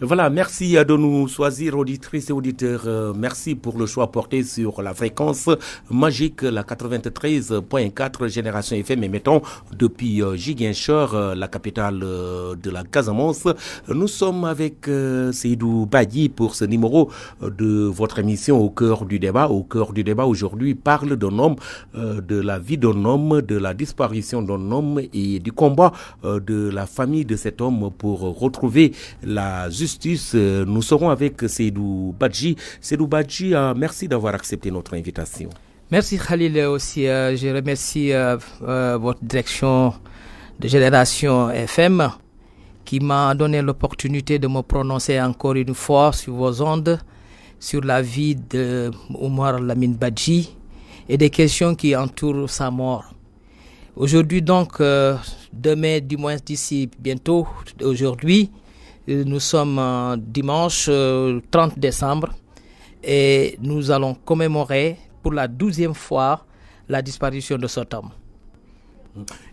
Voilà, merci de nous choisir, auditrices et auditeurs. Euh, merci pour le choix porté sur la fréquence magique, la 93.4 Génération FM, mettons depuis euh, euh la capitale euh, de la Casamance. Nous sommes avec Seydou Badi pour ce numéro de votre émission Au cœur du débat. Au cœur du débat, aujourd'hui, parle d'un homme, de la vie d'un homme, de la disparition d'un homme et du combat de la famille de cet homme pour retrouver la justice euh, nous serons avec Seydou Badji. Seydou Badji, euh, merci d'avoir accepté notre invitation. Merci Khalil aussi. Euh, je remercie votre direction de Génération FM qui m'a donné l'opportunité de me prononcer encore une fois sur vos ondes, sur la vie de Omar Lamine Badji et des questions qui entourent sa mort. Aujourd'hui donc, demain, du moins d'ici bientôt, aujourd'hui, nous sommes dimanche 30 euh, décembre et nous allons commémorer pour la douzième fois la disparition de cet homme.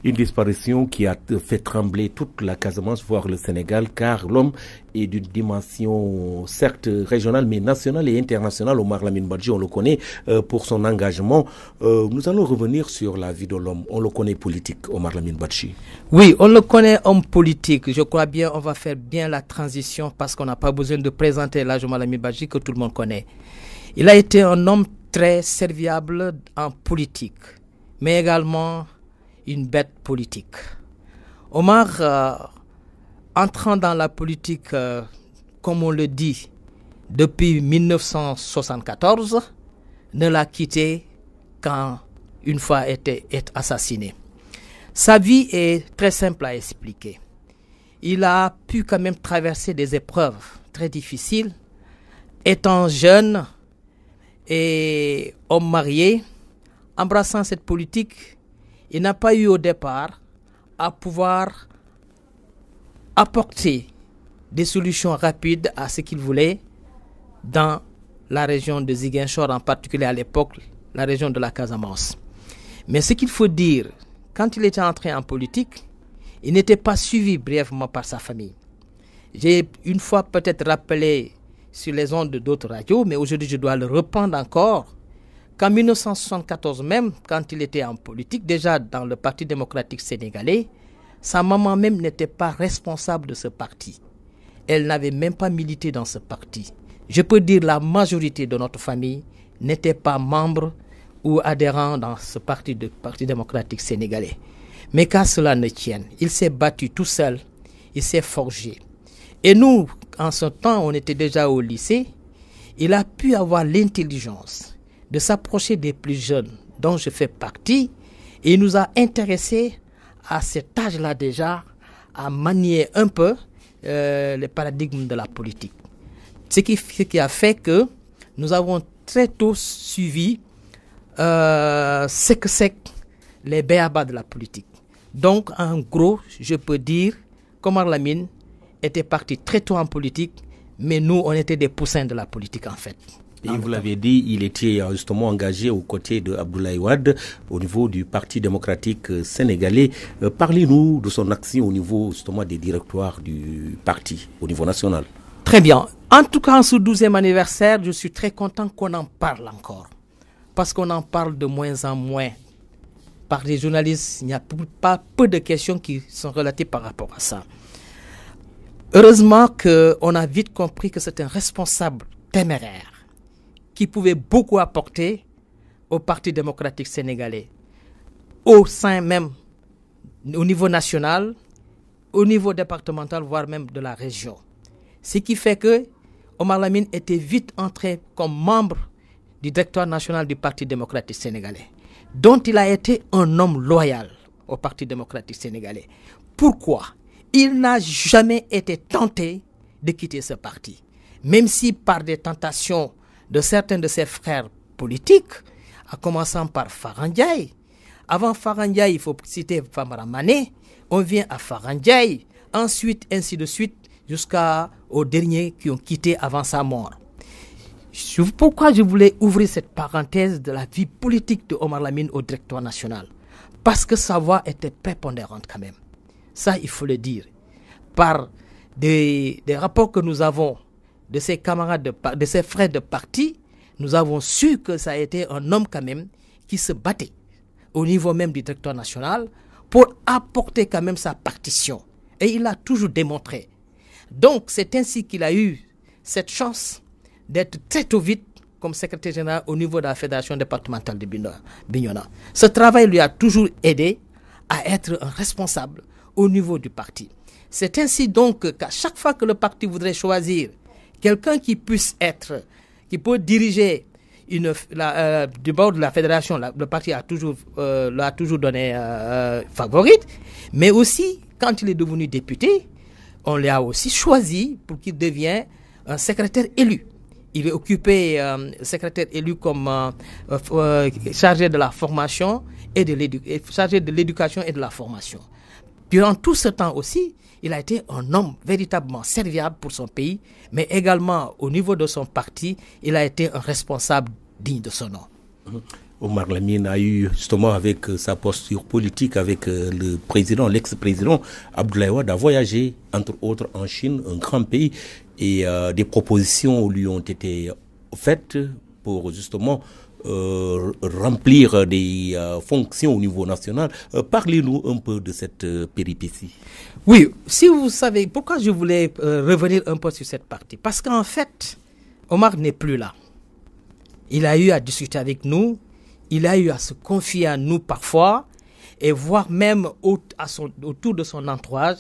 Une disparition qui a fait trembler toute la Casamance, voire le Sénégal, car l'homme est d'une dimension certes régionale, mais nationale et internationale. Omar Lamine Badji, on le connaît euh, pour son engagement. Euh, nous allons revenir sur la vie de l'homme. On le connaît politique, Omar Lamine Badji. Oui, on le connaît homme politique. Je crois bien on va faire bien la transition parce qu'on n'a pas besoin de présenter l'âge Omar Lamine Badji que tout le monde connaît. Il a été un homme très serviable en politique, mais également une bête politique. Omar, euh, entrant dans la politique, euh, comme on le dit, depuis 1974, ne l'a quitté qu'une fois été, été assassiné. Sa vie est très simple à expliquer. Il a pu quand même traverser des épreuves très difficiles, étant jeune et homme marié, embrassant cette politique il n'a pas eu au départ à pouvoir apporter des solutions rapides à ce qu'il voulait dans la région de Ziguinchor, en particulier à l'époque, la région de la Casamance. Mais ce qu'il faut dire, quand il était entré en politique, il n'était pas suivi brièvement par sa famille. J'ai une fois peut-être rappelé sur les ondes d'autres radios, mais aujourd'hui je dois le reprendre encore, qu'en 1974 même, quand il était en politique, déjà dans le Parti démocratique sénégalais, sa maman même n'était pas responsable de ce parti. Elle n'avait même pas milité dans ce parti. Je peux dire la majorité de notre famille n'était pas membre ou adhérent dans ce parti, du parti démocratique sénégalais. Mais qu'à cela ne tienne, il s'est battu tout seul, il s'est forgé. Et nous, en ce temps, on était déjà au lycée, il a pu avoir l'intelligence de s'approcher des plus jeunes dont je fais partie. Et nous a intéressés à cet âge-là déjà à manier un peu euh, les paradigmes de la politique. Ce qui, qui, a fait que nous avons très tôt suivi euh, sec sec les béabas de la politique. Donc, en gros, je peux dire qu'Omar Lamine était parti très tôt en politique, mais nous, on était des poussins de la politique en fait. Et vous l'avez dit, il était justement engagé aux côtés de Abdoulaye Wade au niveau du Parti démocratique sénégalais. Euh, parlez-nous de son action au niveau justement des directoires du parti, au niveau national. Très bien. En tout cas, en ce 12e anniversaire, je suis très content qu'on en parle encore. Parce qu'on en parle de moins en moins. Par les journalistes, il n'y a pas peu de questions qui sont relatées par rapport à ça. Heureusement qu'on a vite compris que c'est un responsable téméraire qui pouvait beaucoup apporter au Parti démocratique sénégalais, au sein même, au niveau national, au niveau départemental, voire même de la région. Ce qui fait que Omar Lamine était vite entré comme membre du directoire national du Parti démocratique sénégalais, dont il a été un homme loyal au Parti démocratique sénégalais. Pourquoi Il n'a jamais été tenté de quitter ce parti, même si par des tentations de certains de ses frères politiques, à commençant par Farandjaï Avant Farandjaï, il faut citer Famaramane. On vient à Farandjaï ensuite, ainsi de suite, jusqu'aux derniers qui ont quitté avant sa mort. Pourquoi je voulais ouvrir cette parenthèse de la vie politique de Omar Lamine au directoire national Parce que sa voix était prépondérante quand même. Ça, il faut le dire. Par des rapports que nous avons de ses camarades, de, de ses frères de parti, nous avons su que ça a été un homme quand même qui se battait au niveau même du directeur national pour apporter quand même sa partition. Et il l'a toujours démontré. Donc c'est ainsi qu'il a eu cette chance d'être très tôt vite comme secrétaire général au niveau de la fédération départementale de Bignona. Ce travail lui a toujours aidé à être un responsable au niveau du parti. C'est ainsi donc qu'à chaque fois que le parti voudrait choisir quelqu'un qui puisse être, qui peut diriger euh, du bord de la fédération, le parti a toujours, euh, l'a toujours donné euh, favorite, mais aussi quand il est devenu député, on l'a aussi choisi pour qu'il devienne un secrétaire élu. Il est occupé secrétaire élu comme chargé de la formation et de chargé de l'éducation et de la formation. Durant tout ce temps aussi, il a été un homme véritablement serviable pour son pays, mais également au niveau de son parti, il a été un responsable digne de son nom. Mhm. Omar Lamine a eu justement avec euh, sa posture politique avec euh, le président, l'ex-président Abdoulaye Wade a voyagé entre autres en Chine, un grand pays, et euh, des propositions lui ont été faites pour justement euh, remplir des euh, fonctions au niveau national. Euh, parlez-nous un peu de cette péripétie. Oui, si vous savez, pourquoi je voulais revenir un peu sur cette partie Parce qu'en fait, Omar n'est plus là. Il a eu à discuter avec nous, il a eu à se confier à nous parfois, et voir même autour de son entourage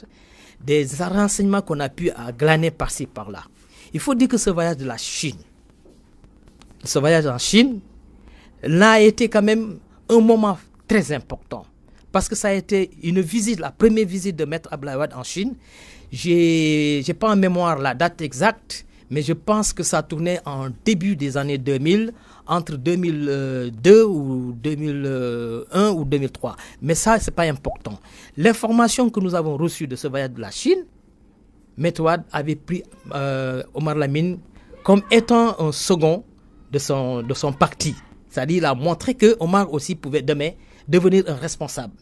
des renseignements qu'on a pu glaner par-ci par-là. Il faut dire que ce voyage de la Chine, ce voyage en Chine, là a été quand même un moment très important. Parce que ça a été une visite, la première visite de Maître Ablawad en Chine. Je n'ai pas en mémoire la date exacte, mais je pense que ça tournait en début des années 2000, entre 2002 ou 2001 ou 2003. Mais ça, c'est pas important. L'information que nous avons reçue de ce voyage de la Chine, Maître Metouad avait pris euh, Omar Lamine comme étant un second de son, de son parti. C'est-à-dire, il a montré que Omar aussi pouvait demain devenir un responsable.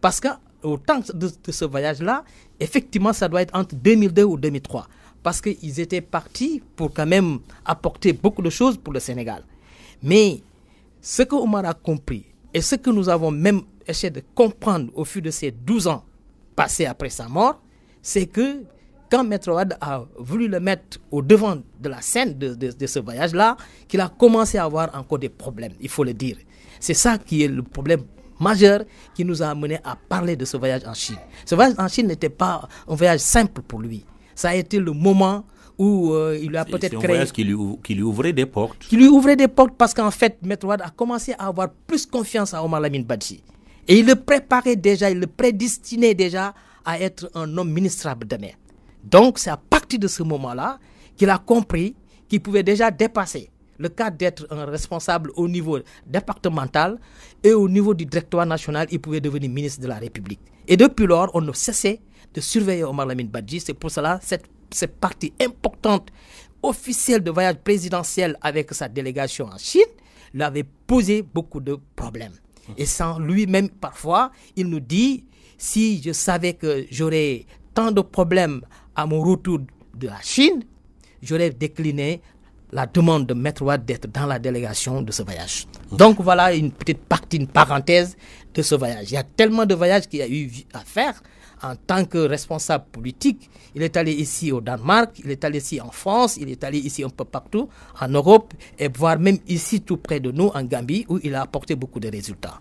Parce qu'au temps de, ce voyage-là, effectivement, ça doit être entre 2002 ou 2003. Parce qu'ils étaient partis pour quand même apporter beaucoup de choses pour le Sénégal. Mais ce que Omar a compris et ce que nous avons même essayé de comprendre au mesure de ces 12 ans passés après sa mort, c'est que quand Maître a voulu le mettre au devant de la scène de, ce voyage-là, qu'il a commencé à avoir encore des problèmes, il faut le dire. C'est ça qui est le problème majeur qui nous a amené à parler de ce voyage en Chine. Ce voyage en Chine n'était pas un voyage simple pour lui. Ça a été le moment où euh, il il a peut-être créé... C'est qui lui, qui lui, ouvrait des portes. Qui lui ouvrait des portes parce qu'en fait, Maître a commencé à avoir plus confiance à Omar Lamine Badji. Et il le préparait déjà, il le prédestinait déjà à être un homme ministrable mer. Donc c'est à partir de ce moment-là qu'il a compris qu'il pouvait déjà dépasser le cas d'être un responsable au niveau départemental et au niveau du directoire national, il pouvait devenir ministre de la République. Et depuis lors, on ne cessait de surveiller Omar Lamine Badji. C'est pour cela cette, cette partie importante officielle de voyage présidentiel avec sa délégation en Chine l'avait posé beaucoup de problèmes. Et sans lui-même, parfois, il nous dit, si je savais que j'aurais tant de problèmes à mon retour de la Chine, j'aurais décliné la demande de Maître Watt d'être dans la délégation de ce voyage. Donc voilà une petite partie, une parenthèse de ce voyage. Il y a tellement de voyages qu'il y a eu à faire en tant que responsable politique. Il est allé ici au Danemark, il est allé ici en France, il est allé ici un peu partout, en Europe, et voire même ici tout près de nous, en Gambie, où il a apporté beaucoup de résultats.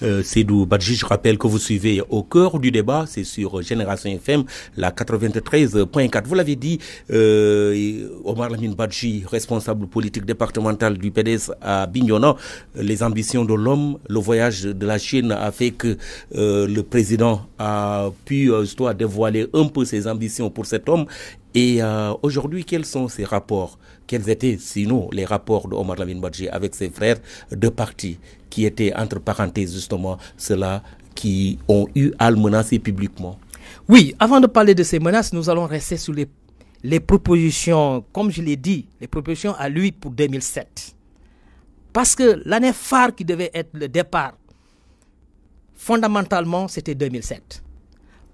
C'est euh, Cédou Badji, je rappelle que vous suivez au cœur du débat, c'est sur Génération FM, la 93.4. Vous l'avez dit, euh, Omar Lamine Badji, responsable politique départemental du PDS à Bignona, les ambitions de l'homme, le voyage de la Chine a fait que euh, le président a pu soit dévoiler un peu ses ambitions pour cet homme. Et aujourd'hui, quels sont ses rapports Quels étaient sinon les rapports de Lamine Badji avec ses frères de parti qui étaient entre parenthèses justement ceux-là qui ont eu à le menacer publiquement. Oui, avant de parler de ces menaces, nous allons rester sur les, les propositions, comme je l'ai dit, les propositions à lui pour 2007. Parce que l'année phare qui devait être le départ, fondamentalement, c'était 2007.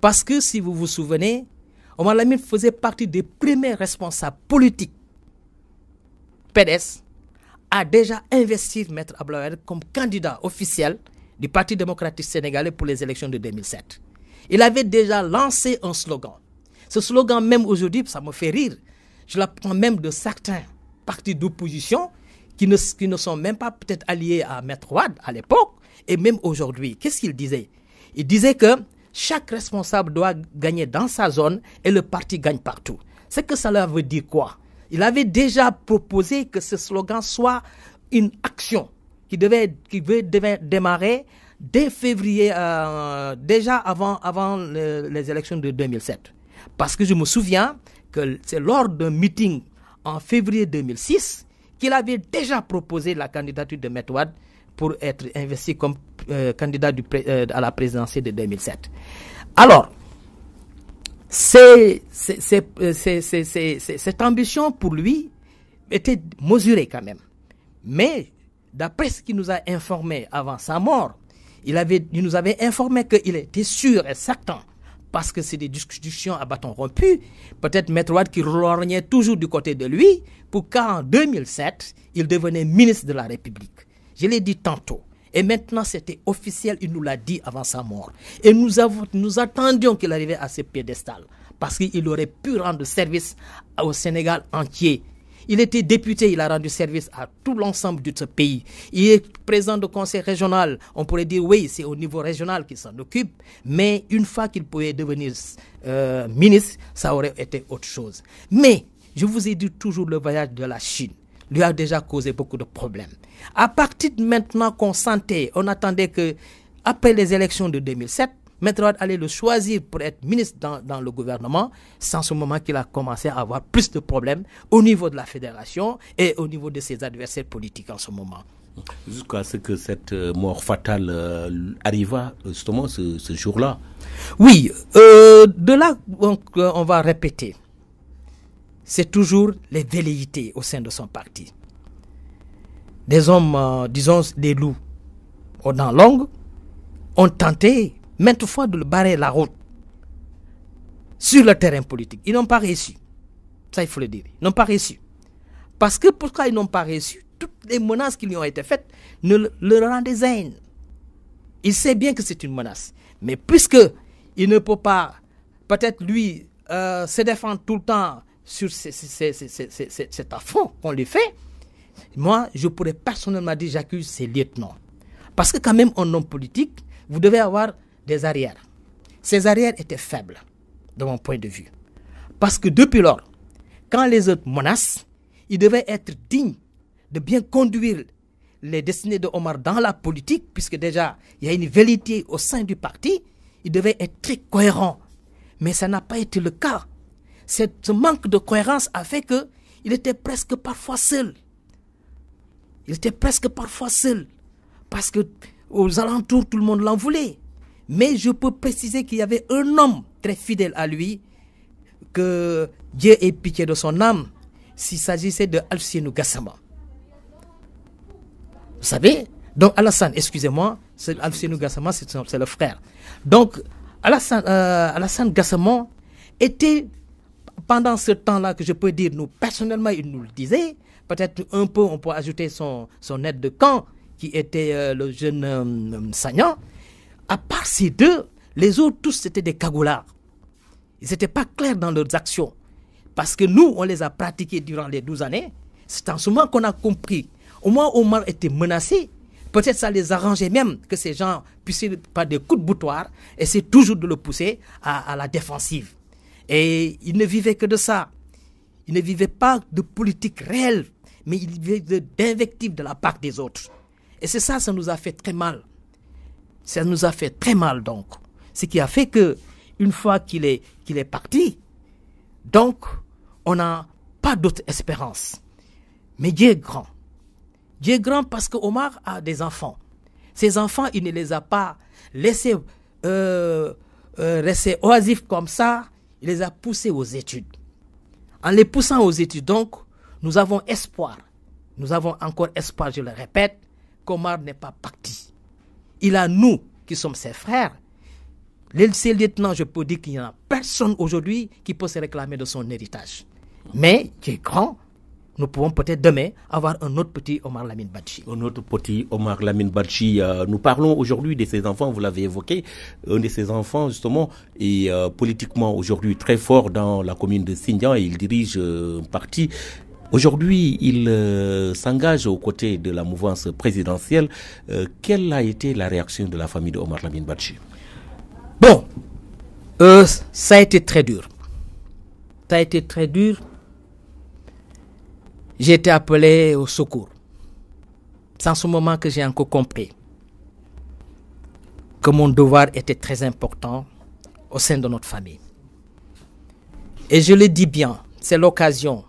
Parce que si vous vous souvenez, Omar Lamine faisait partie des premiers responsables politiques PDS a déjà investi Maître Ablaouer comme candidat officiel du Parti démocratique sénégalais pour les élections de 2007. Il avait déjà lancé un slogan. Ce slogan même aujourd'hui, ça me fait rire. Je l'apprends même de certains partis d'opposition qui ne, qui ne sont même pas peut-être alliés à Maître Ouad à l'époque et même aujourd'hui. Qu'est-ce qu'il disait Il disait que chaque responsable doit gagner dans sa zone et le parti gagne partout. C'est que ça leur veut dire quoi il avait déjà proposé que ce slogan soit une action qui devait, qui devait démarrer dès février, euh, déjà avant, avant les élections de 2007. Parce que je me souviens que c'est lors d'un meeting en février 2006 qu'il avait déjà proposé la candidature de Metwad pour être investi comme euh, candidat du, euh, à la présidence de 2007. Alors, euh, cette ambition pour lui était mesurée quand même. Mais d'après ce qu'il nous a informé avant sa mort, il, avait, nous avait informé qu'il était sûr et certain, parce que c'est des discussions à bâton rompu, peut-être Maître Watt qui rognait toujours du côté de lui, pour qu'en 2007, il devenait ministre de la République. Je l'ai dit tantôt, et maintenant, c'était officiel, il nous l'a dit avant sa mort. Et nous, avons, nous attendions qu'il arrivait à ce piédestal, parce qu'il aurait pu rendre service au Sénégal entier. Il était député, il a rendu service à tout l'ensemble de ce pays. Il est présent au conseil régional. On pourrait dire, oui, c'est au niveau régional qu'il s'en occupe, mais une fois qu'il pouvait devenir euh, ministre, ça aurait été autre chose. Mais, je vous ai dit toujours le voyage de la Chine lui a déjà causé beaucoup de problèmes. À partir de maintenant qu'on sentait, on attendait que, après les élections de 2007, Maître Wade allait le choisir pour être ministre dans, le gouvernement. C'est en ce moment qu'il a commencé à avoir plus de problèmes au niveau de la fédération et au niveau de ses adversaires politiques en ce moment. Jusqu'à ce que cette euh, mort fatale euh, arriva justement ce, jour-là. Oui, euh, de là, donc on va répéter c'est toujours les velléités au sein de son parti. Des hommes, euh, disons des loups, aux dents longues, ont tenté maintes fois de le barrer la route sur le terrain politique. Ils n'ont pas réussi. Ça, il faut le dire. Ils n'ont pas réussi. Parce que pourquoi ils n'ont pas réussi Toutes les menaces qui lui ont été faites ne le rendent ailes. Il sait bien que c'est une menace. Mais puisque il ne peut pas, peut-être lui, euh, se défendre tout le temps, sur cet affront qu'on lui fait, moi, je pourrais personnellement dire j'accuse ces lieutenants. Parce que quand même, en homme politique, vous devez avoir des arrières. Ces arrières étaient faibles, de mon point de vue. Parce que depuis lors, quand les autres menacent, ils devaient être dignes de bien conduire les destinées de Omar dans la politique, puisque déjà, il y a une vérité au sein du parti. Il devait être très cohérent. Mais ça n'a pas été le cas ce manque de cohérence a fait que il était presque parfois seul. Il était presque parfois seul. Parce que aux alentours, tout le monde l'en voulait. Mais je peux préciser qu'il y avait un homme très fidèle à lui, que Dieu ait pitié de son âme, s'il s'agissait de Alcino Gassama. Vous savez Donc Alassane, excusez-moi, Alcino Gassama, c'est le frère. Donc Alassane, euh, Gassama était pendant ce temps-là que je peux dire, nous, personnellement, il nous le disait, peut-être un peu, on peut ajouter son, aide de camp, qui était euh, le jeune euh, euh, Sagnan. À part ces deux, les autres, tous, c'était des cagoulards. Ils n'étaient pas clairs dans leurs actions. Parce que nous, on les a pratiqués durant les 12 années. C'est en ce moment qu'on a compris. Au moins, Omar était menacé. Peut-être ça les arrangeait même que ces gens puissent par des coups de boutoir essayer toujours de le pousser à la défensive. Et il ne vivait que de ça. Il ne vivait pas de politique réelle, mais il vivait d'invectives de la part des autres. Et c'est ça, ça nous a fait très mal. Ça nous a fait très mal, donc. Ce qui a fait que, une fois qu'il est, qu'il est parti, donc, on n'a pas d'autre espérance. Mais Dieu est grand. Dieu est grand parce que Omar a des enfants. Ses enfants, il ne les a pas laissés euh, euh rester oisifs comme ça il les a poussés aux études. En les poussant aux études, donc, nous avons espoir. Nous avons encore espoir, je le répète, qu'Omar n'est pas parti. Il a nous, qui sommes ses frères. Ses lieutenants, je peux dire qu'il n'y a personne aujourd'hui qui peut se réclamer de son héritage. Mais qui est grand, nous pouvons peut-être demain avoir un autre petit Omar Lamine Bachi. Un autre petit Omar Lamine Bachi. Euh, nous parlons aujourd'hui de ses enfants, vous l'avez évoqué, euh, un de ses enfants justement est euh, politiquement aujourd'hui très fort dans la commune de Sindian et il dirige un parti. Aujourd'hui, il s'engage aux côtés de la mouvance présidentielle. quelle a été la réaction de la famille de Omar Lamine Bon, ça a été très dur. Ça a été très dur j'ai été appelé au secours. C'est en ce moment que j'ai encore compris que mon devoir était très important au sein de notre famille. Et je le dis bien, c'est l'occasion.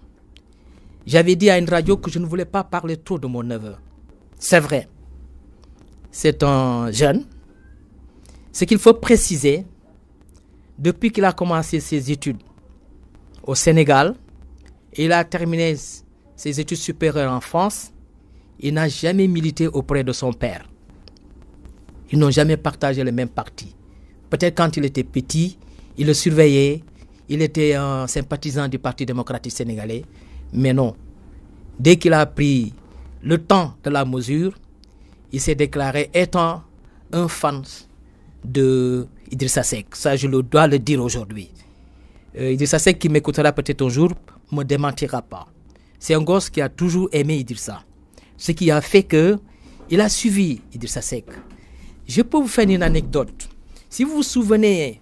J'avais dit à une radio que je ne voulais pas parler trop de mon neveu. C'est vrai. C'est un jeune. Ce qu'il faut préciser, depuis qu'il a commencé ses études au Sénégal, il a terminé ses études supérieures en France, il n'a jamais milité auprès de son père. Ils n'ont jamais partagé le même parti. Peut-être quand il était petit, il le surveillait, il était un sympathisant du Parti démocratique sénégalais, mais non. Dès qu'il a pris le temps de la mesure, il s'est déclaré étant un fan de Idrissa Seck. Ça, je le dois le dire aujourd'hui. Euh, Idrissa Seck, qui m'écoutera peut-être un jour, me démentira pas. C'est un gosse qui a toujours aimé Idrissa. Ce qui a fait que il a suivi Idrissa Seck. Je peux vous faire une anecdote. Si vous vous souvenez,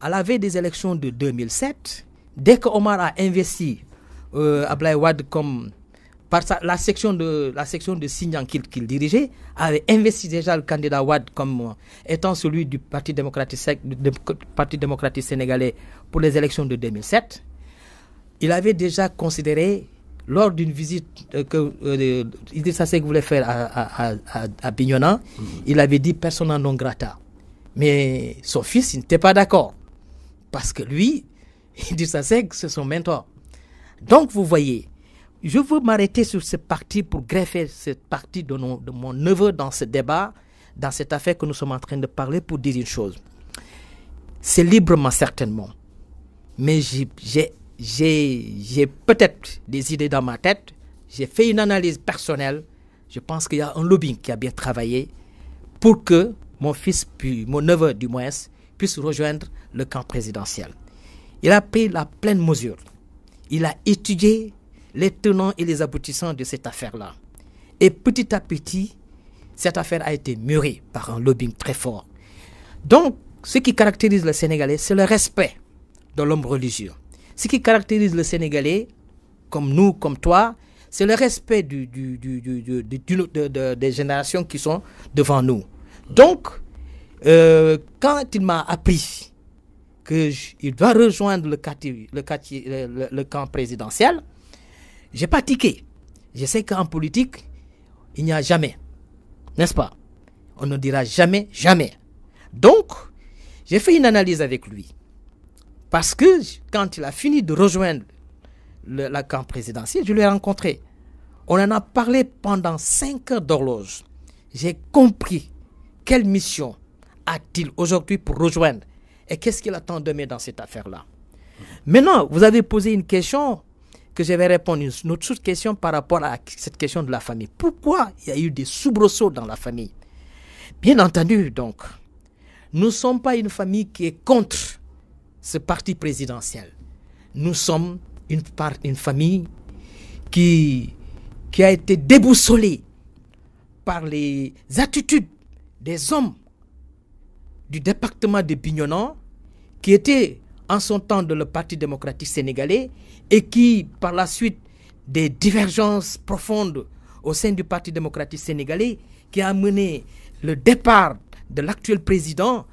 à la veille des élections de 2007, dès que Omar a investi euh, Ouad comme par la section de la section de qu'il dirigeait avait investi déjà le candidat Ouad comme euh, étant celui du du Parti démocratique sénégalais pour les élections de 2007. Il avait déjà considéré lors d'une visite euh, que ça c'est Seck voulait faire à, à, à, à Bignona, mhm. il avait dit personne non grata. Mais son fils n'était pas d'accord. Parce que lui, Idrissa ça c'est son mentor. Donc, vous voyez, je veux m'arrêter sur cette parti pour greffer cette partie de, de mon neveu dans ce débat, dans cette affaire que nous sommes en train de parler pour dire une chose. C'est librement, certainement. Mais j'ai j'ai peut-être des idées dans ma tête, j'ai fait une analyse personnelle, je pense qu'il y a un lobbying qui a bien travaillé pour que mon fils, mon neveu du moins, puisse rejoindre le camp présidentiel. Il a pris la pleine mesure. Il a étudié les tenants et les aboutissants de cette affaire-là. Et petit à petit, cette affaire a été mûrie par un lobbying très fort. Donc, ce qui caractérise le Sénégalais, c'est le respect de l'homme religieux. Ce qui caractérise le Sénégalais, comme nous, comme toi, c'est le respect des générations qui sont devant nous. Donc, euh, quand il m'a appris qu'il doit rejoindre le, quartier, le, le camp présidentiel, j'ai pas tiqué. Je sais qu'en politique, il n'y a jamais, n'est-ce pas On ne dira jamais, jamais. Donc, j'ai fait une analyse avec lui. Parce que quand il a fini de rejoindre la camp présidentielle, je l'ai rencontré. On en a parlé pendant cinq heures d'horloge. J'ai compris quelle mission a-t-il aujourd'hui pour rejoindre et qu'est-ce qu'il attend de dans cette affaire-là. Maintenant, vous avez posé une question que je vais répondre, une autre question par rapport à cette question de la famille. Pourquoi il y a eu des soubresauts dans la famille Bien entendu, donc, nous ne sommes pas une famille qui est contre ce parti présidentiel. Nous sommes une, famille qui, a été déboussolée par les attitudes des hommes du département de Bignonan qui étaient en son temps de le Parti démocratique sénégalais et qui, par la suite des divergences profondes au sein du Parti démocratique sénégalais, qui a mené le départ de l'actuel président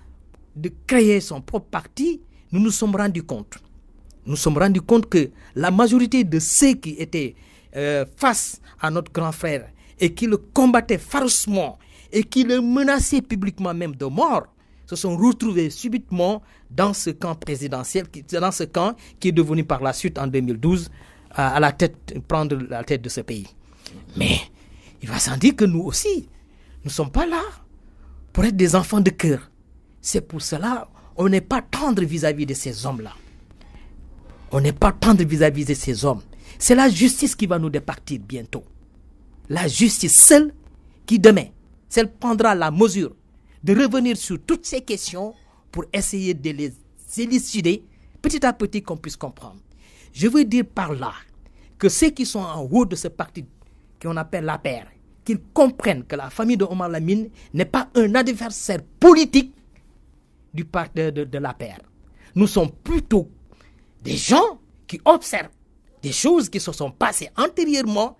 de créer son propre parti, nous nous sommes rendus compte. Nous sommes rendus compte que la majorité de ceux qui étaient euh, face à notre grand frère et qui le combattaient farouchement et qui le menaçaient publiquement même de mort, se sont retrouvés subitement dans ce camp présidentiel, dans ce camp qui est devenu par la suite en 2012 à la tête, prendre la tête de ce pays. Mais il va sans dire que nous aussi, nous ne sommes pas là pour être des enfants de cœur. C'est pour cela on n'est pas tendre vis-à-vis de ces hommes-là. On n'est pas tendre vis-à-vis de ces hommes. C'est la justice qui va nous départir bientôt. La justice, seule qui demain, prendra la mesure de revenir sur toutes ces questions pour essayer de les élucider petit à petit qu'on puisse comprendre. Je veux dire par là que ceux qui sont en haut de ce parti qu'on appelle la paire, qu'ils comprennent que la famille de Omar Lamine n'est pas un adversaire politique du, de, de, la paire. Nous sommes plutôt des gens qui observent des choses qui se sont passées antérieurement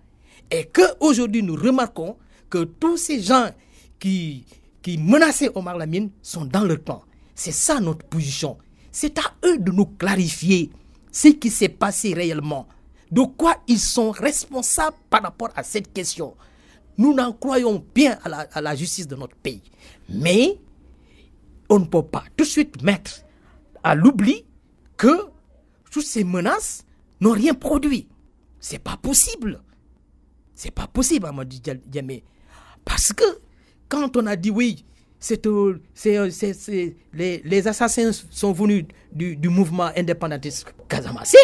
et que aujourd'hui nous remarquons que tous ces gens qui, qui menaçaient Omar Lamine sont dans leur temps. C'est ça notre position. C'est à eux de nous clarifier ce qui s'est passé réellement, de quoi ils sont responsables par rapport à cette question. Nous n'en croyons bien à la, à la justice de notre pays. Mais on ne peut pas tout de suite mettre à l'oubli que toutes ces menaces n'ont rien produit. C'est pas possible. C'est pas possible, Amadou Parce que quand on a dit oui, c'est, euh, euh, les, les, assassins sont venus du, mouvement indépendantiste Kazamassé,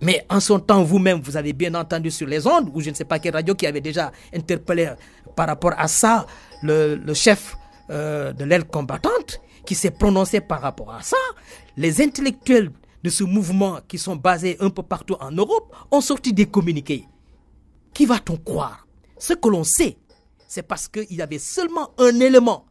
mais en son temps, vous-même, vous avez bien entendu sur les ondes, ou je ne sais pas quelle radio qui avait déjà interpellé par rapport à ça le chef euh, de l'aile combattante qui s'est prononcée par rapport à ça. Les intellectuels de ce mouvement qui sont basés un peu partout en Europe ont sorti des communiqués. Qui va-t-on croire Ce que l'on sait, c'est parce qu'il y avait seulement un élément.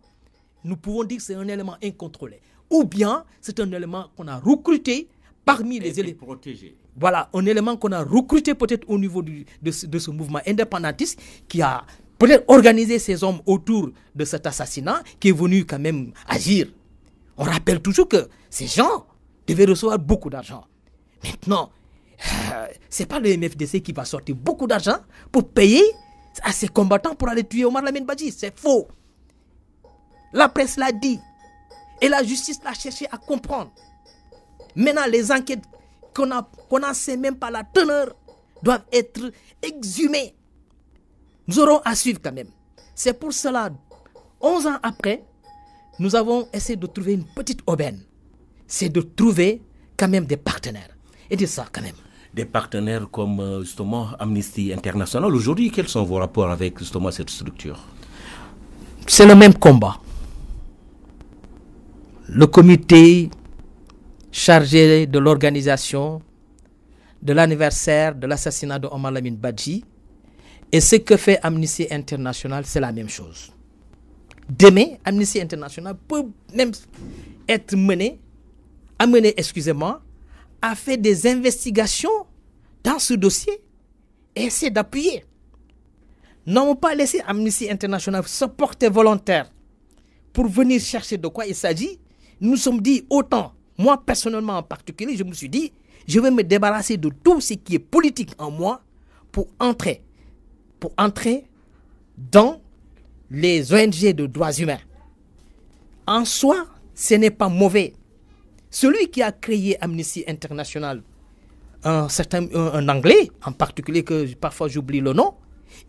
Nous pouvons dire que c'est un élément incontrôlé. Ou bien c'est un élément qu'on a recruté parmi les éléments. protégés. Voilà, un élément qu'on a recruté peut-être au niveau de ce mouvement indépendantiste qui a pour organiser ces hommes autour de cet assassinat qui est venu quand même agir. On rappelle toujours que ces gens devaient recevoir beaucoup d'argent. Maintenant, euh, ce n'est pas le MFDC qui va sortir beaucoup d'argent pour payer à ses combattants pour aller tuer Omar Lamine Badji. C'est faux. La presse l'a dit. Et la justice l'a cherché à comprendre. Maintenant, les enquêtes qu'on a, sait même pas la teneur doivent être exhumées nous aurons à suivre quand même. C'est pour cela, 11 ans après, nous avons essayé de trouver une petite aubaine. C'est de trouver quand même des partenaires. Et de ça quand même. Des partenaires comme euh, justement Amnesty International. Aujourd'hui, quels sont vos rapports avec justement cette structure C'est le même combat. Le comité chargé de l'organisation de l'anniversaire de l'assassinat de Omar Lamine Badji et ce que fait Amnesty International, c'est la même chose. Demain, Amnesty International peut même être mené, amené, excusez-moi, à faire des investigations dans ce dossier et essayer d'appuyer. Nous N'avons pas laissé Amnesty International se porter volontaire pour venir chercher de quoi il s'agit. Nous nous sommes dit autant, moi personnellement en particulier, je me suis dit, je vais me débarrasser de tout ce qui est politique en moi pour entrer pour entrer dans les ONG de droits humains. En soi, ce n'est pas mauvais. Celui qui a créé Amnesty International, un, certain, un, Anglais en particulier, que parfois j'oublie le nom,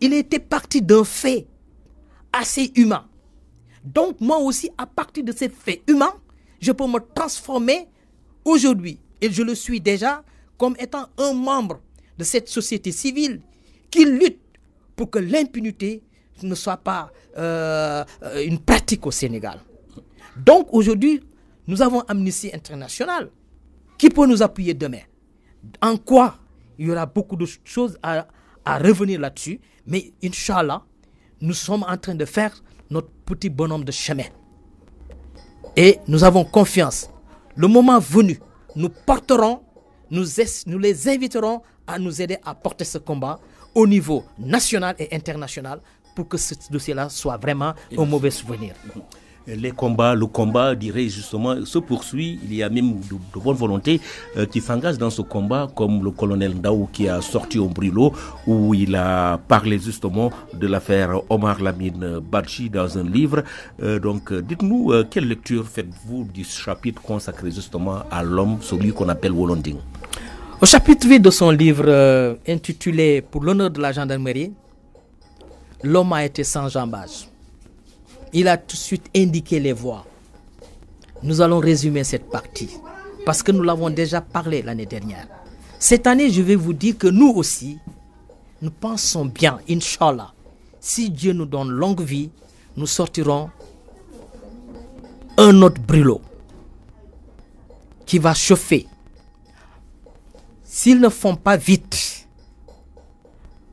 il était parti d'un fait assez humain. Donc moi aussi, à partir de ces faits humains, je peux me transformer aujourd'hui, et je le suis déjà, comme étant un membre de cette société civile qui lutte pour que l'impunité ne soit pas euh, une pratique au Sénégal. Donc aujourd'hui, nous avons Amnesty International qui peut nous appuyer demain. En quoi il y aura beaucoup de choses à, revenir là-dessus, mais Inch'Allah, nous sommes en train de faire notre petit bonhomme de chemin. Et nous avons confiance. Le moment venu, nous porterons, nous, nous les inviterons à nous aider à porter ce combat au niveau national et international pour que ce dossier-là soit vraiment un mauvais souvenir. Les combats, le combat, dirais justement, se poursuit. Il y a même de, bonnes volontés qui euh, s'engagent dans ce combat, comme le colonel Ndaou qui a sorti au brûlot, où il a parlé justement de l'affaire Omar Lamine Badji dans un livre. Euh, donc, euh, dites-nous, quelle lecture faites-vous du chapitre consacré justement à l'homme, celui qu'on appelle Wolonding au chapitre 8 de son livre euh, intitulé Pour l'honneur de la gendarmerie, l'homme a été sans jambage. Il a tout de suite indiqué les voies. Nous allons résumer cette partie parce que nous l'avons déjà parlé l'année dernière. Cette année, je vais vous dire que nous aussi, nous pensons bien, Inch'Allah, si Dieu nous donne longue vie, nous sortirons un autre brûlot qui va chauffer S'ils ne font pas vite,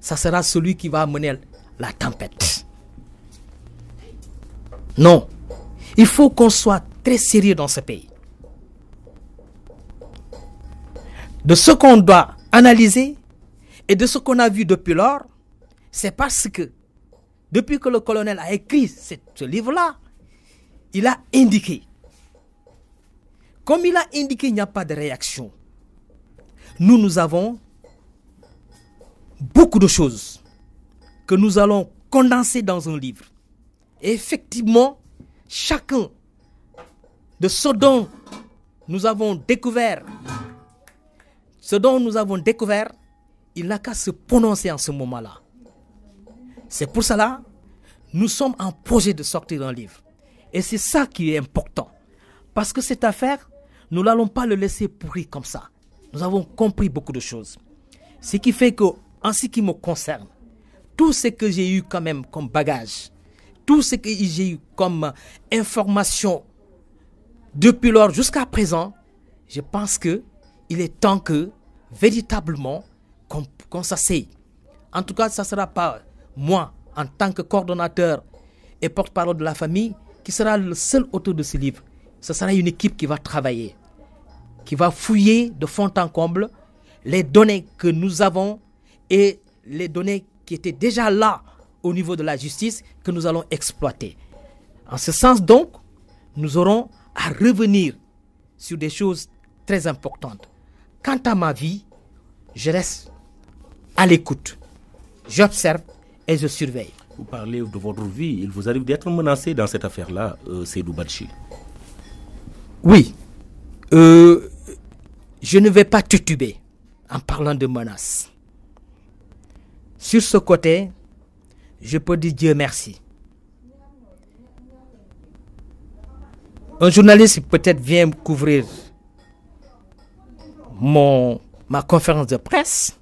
ça sera celui qui va amener la tempête. Non, il faut qu'on soit très sérieux dans ce pays. De ce qu'on doit analyser et de ce qu'on a vu depuis lors, c'est parce que depuis que le colonel a écrit ce livre-là, il a indiqué. Comme il a indiqué, il n'y a pas de réaction nous, nous avons beaucoup de choses que nous allons condenser dans un livre. Et effectivement, chacun de ce dont nous avons découvert, ce dont nous avons découvert, il n'a qu'à se prononcer en ce moment-là. C'est pour cela, nous sommes en projet de sortir un livre. Et c'est ça qui est important. Parce que cette affaire, nous n'allons pas le laisser pourrir comme ça nous avons compris beaucoup de choses. Ce qui fait que, en ce qui me concerne, tout ce que j'ai eu quand même comme bagage, tout ce que j'ai eu comme information depuis lors jusqu'à présent, je pense que il est temps que véritablement qu'on s'asseye. En tout cas, ça ne sera pas moi en tant que coordonnateur et porte-parole de la famille qui sera le seul auteur de ce livre. Ce sera une équipe qui va travailler qui va fouiller de fond en comble les données que nous avons et les données qui étaient déjà là au niveau de la justice que nous allons exploiter. En ce sens donc, nous aurons à revenir sur des choses très importantes. Quant à ma vie, je reste à l'écoute. J'observe et je surveille. Vous parlez de votre vie. Il vous arrive d'être menacé dans cette affaire-là, euh, Seydou Oui. Euh, je ne vais pas tutuber... en parlant de menaces. Sur ce côté, je peux dire Dieu merci. Un journaliste peut-être vient couvrir mon, ma conférence de presse.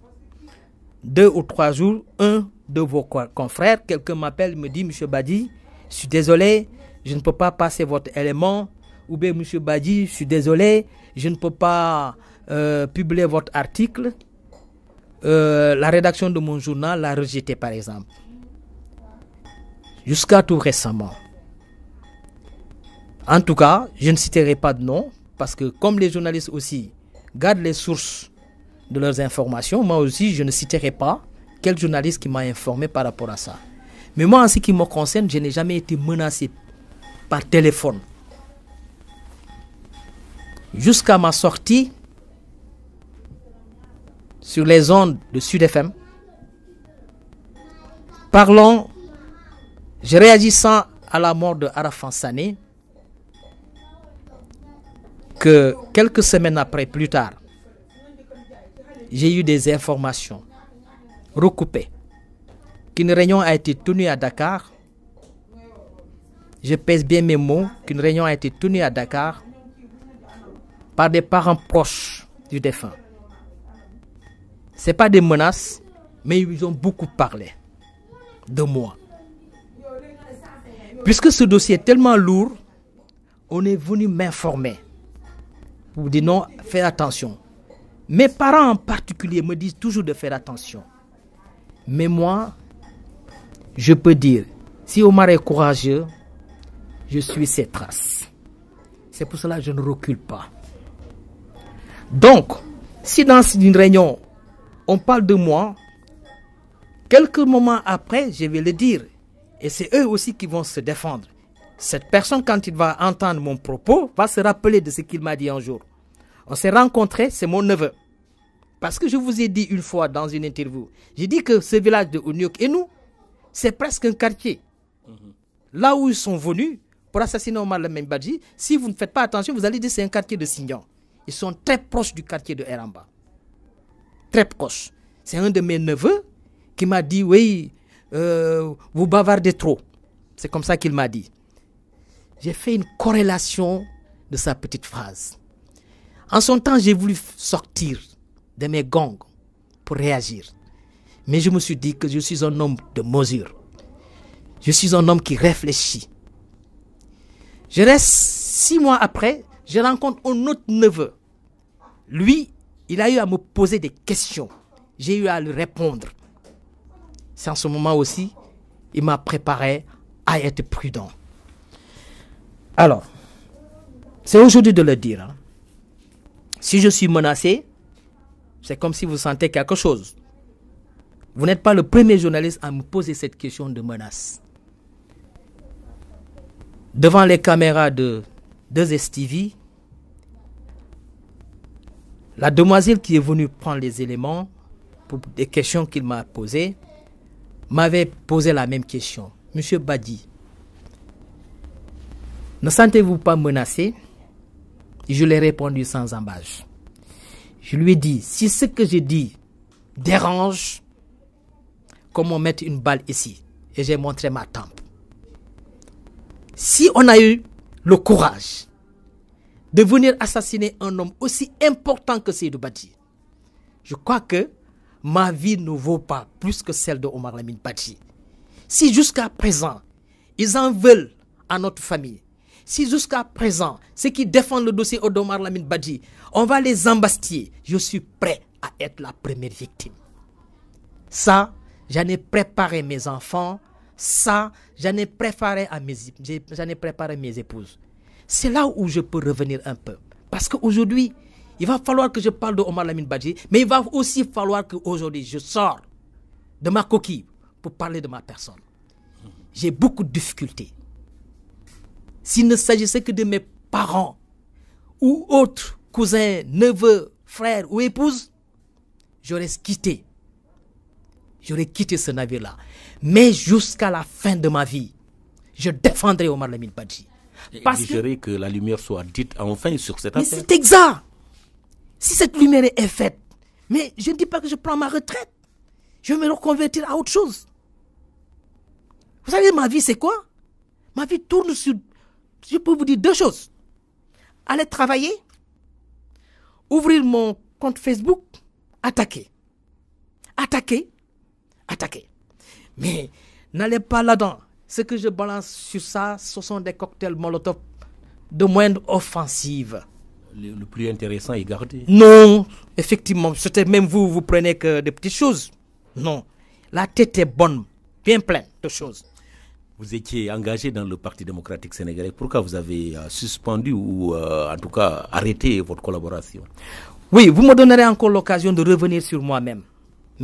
Deux ou trois jours, un de vos confrères, quelqu'un m'appelle, me dit, Monsieur Badi, je suis désolé, je ne peux pas passer votre élément. Ou bien, Monsieur Badi, je suis désolé, je ne peux pas euh, publier votre article. Euh, la rédaction de mon journal l'a rejeté, par exemple. Jusqu'à tout récemment. En tout cas, je ne citerai pas de nom, parce que comme les journalistes aussi gardent les sources de leurs informations, moi aussi, je ne citerai pas quel journaliste qui m'a informé par rapport à ça. Mais moi, en ce qui me concerne, je n'ai jamais été menacé par téléphone jusqu'à ma sortie sur les ondes de Sud FM. Parlons, je réagissant à la mort de Arafat Sané, que quelques semaines après, plus tard, j'ai eu des informations recoupées qu'une réunion a été tenue à Dakar. Je pèse bien mes mots, qu'une réunion a été tenue à Dakar par des parents proches du défunt. Ce n'est pas des menaces, mais ils ont beaucoup parlé de moi. Puisque ce dossier est tellement lourd, on est venu m'informer pour dire non, faire attention. Mes parents en particulier me disent toujours de faire attention. Mais moi, je peux dire, si Omar est courageux, je suis ses traces. C'est pour cela que je ne recule pas. Donc, si dans une réunion, on parle de moi, quelques moments après, je vais le dire. Et c'est eux aussi qui vont se défendre. Cette personne, quand il va entendre mon propos, va se rappeler de ce qu'il m'a dit un jour. On s'est rencontrés, c'est mon neveu. Parce que je vous ai dit une fois dans une interview, j'ai dit que ce village de Onyok et nous, c'est presque un quartier. Mhm. Là où ils sont venus pour assassiner Omar Badji, si vous ne faites pas attention, vous allez dire c'est un quartier de signants. Ils sont très proches du quartier de Eramba. Très proches. C'est un de mes neveux qui m'a dit, oui, euh, vous bavardez trop. C'est comme ça qu'il m'a dit. J'ai fait une corrélation de sa petite phrase. En son temps, j'ai voulu sortir de mes gangs pour réagir. Mais je me suis dit que je suis un homme de mesure. Je suis un homme qui réfléchit. Je reste six mois après, je rencontre un autre neveu. Lui, il a eu à me poser des questions. J'ai eu à lui répondre. C'est en ce moment aussi, il m'a préparé à être prudent. Alors, c'est aujourd'hui de le dire. Hein. Si je suis menacé, c'est comme si vous sentez quelque chose. Vous n'êtes pas le premier journaliste à me poser cette question de menace. Devant les caméras de deux STV La demoiselle qui est venue prendre les éléments pour des questions qu'il m'a posées m'avait posé la même question. Monsieur Badi, ne sentez-vous pas menacé Je lui ai répondu sans embâche. Je lui ai dit, si ce que je dis dérange, comment mettre une balle ici Et j'ai montré ma tempe. Si on a eu le courage de venir assassiner un homme aussi important que Seydou Badji. Je crois que ma vie ne vaut pas plus que celle de Omar Lamine Badji. Si jusqu'à présent, ils en veulent à notre famille, si jusqu'à présent, ceux qui défendent le dossier Omar Lamine Badji, on va les embastiller, je suis prêt à être la première victime. Ça, j'en ai préparé mes enfants. Ça, j'en ai préparé à mes, j'en ai préparé mes épouses. C'est là où je peux revenir un peu. Parce qu'aujourd'hui, il va falloir que je parle de Omar Lamine Badji, mais il va aussi falloir qu'aujourd'hui, je sors de ma coquille pour parler de ma personne. J'ai beaucoup de difficultés. S'il ne s'agissait que de mes parents ou autres cousins, neveux, frères ou épouses, j'aurais quitté J'aurais quitté ce navire-là. Mais jusqu'à la fin de ma vie, je défendrai Omar Lamine Badji. Parce que... que la lumière soit dite enfin sur cette mais C'est exact. Si cette lumière est faite, mais je ne dis pas que je prends ma retraite. Je vais me reconvertir à autre chose. Vous savez, ma vie, c'est quoi Ma vie tourne sur, je peux vous dire deux choses. Aller travailler, ouvrir mon compte Facebook, attaquer. Attaquer attaquer. Mais n'allez pas là-dedans. Ce que je balance sur ça, ce sont des cocktails Molotov de moindre offensive. Le, plus intéressant est gardé. Non, effectivement, c'était même vous, vous prenez que des petites choses. Non, la tête est bonne, bien pleine de choses. Vous étiez engagé dans le Parti démocratique sénégalais. Pourquoi vous avez euh, suspendu ou euh, en tout cas arrêté votre collaboration Oui, vous me donnerez encore l'occasion de revenir sur moi-même.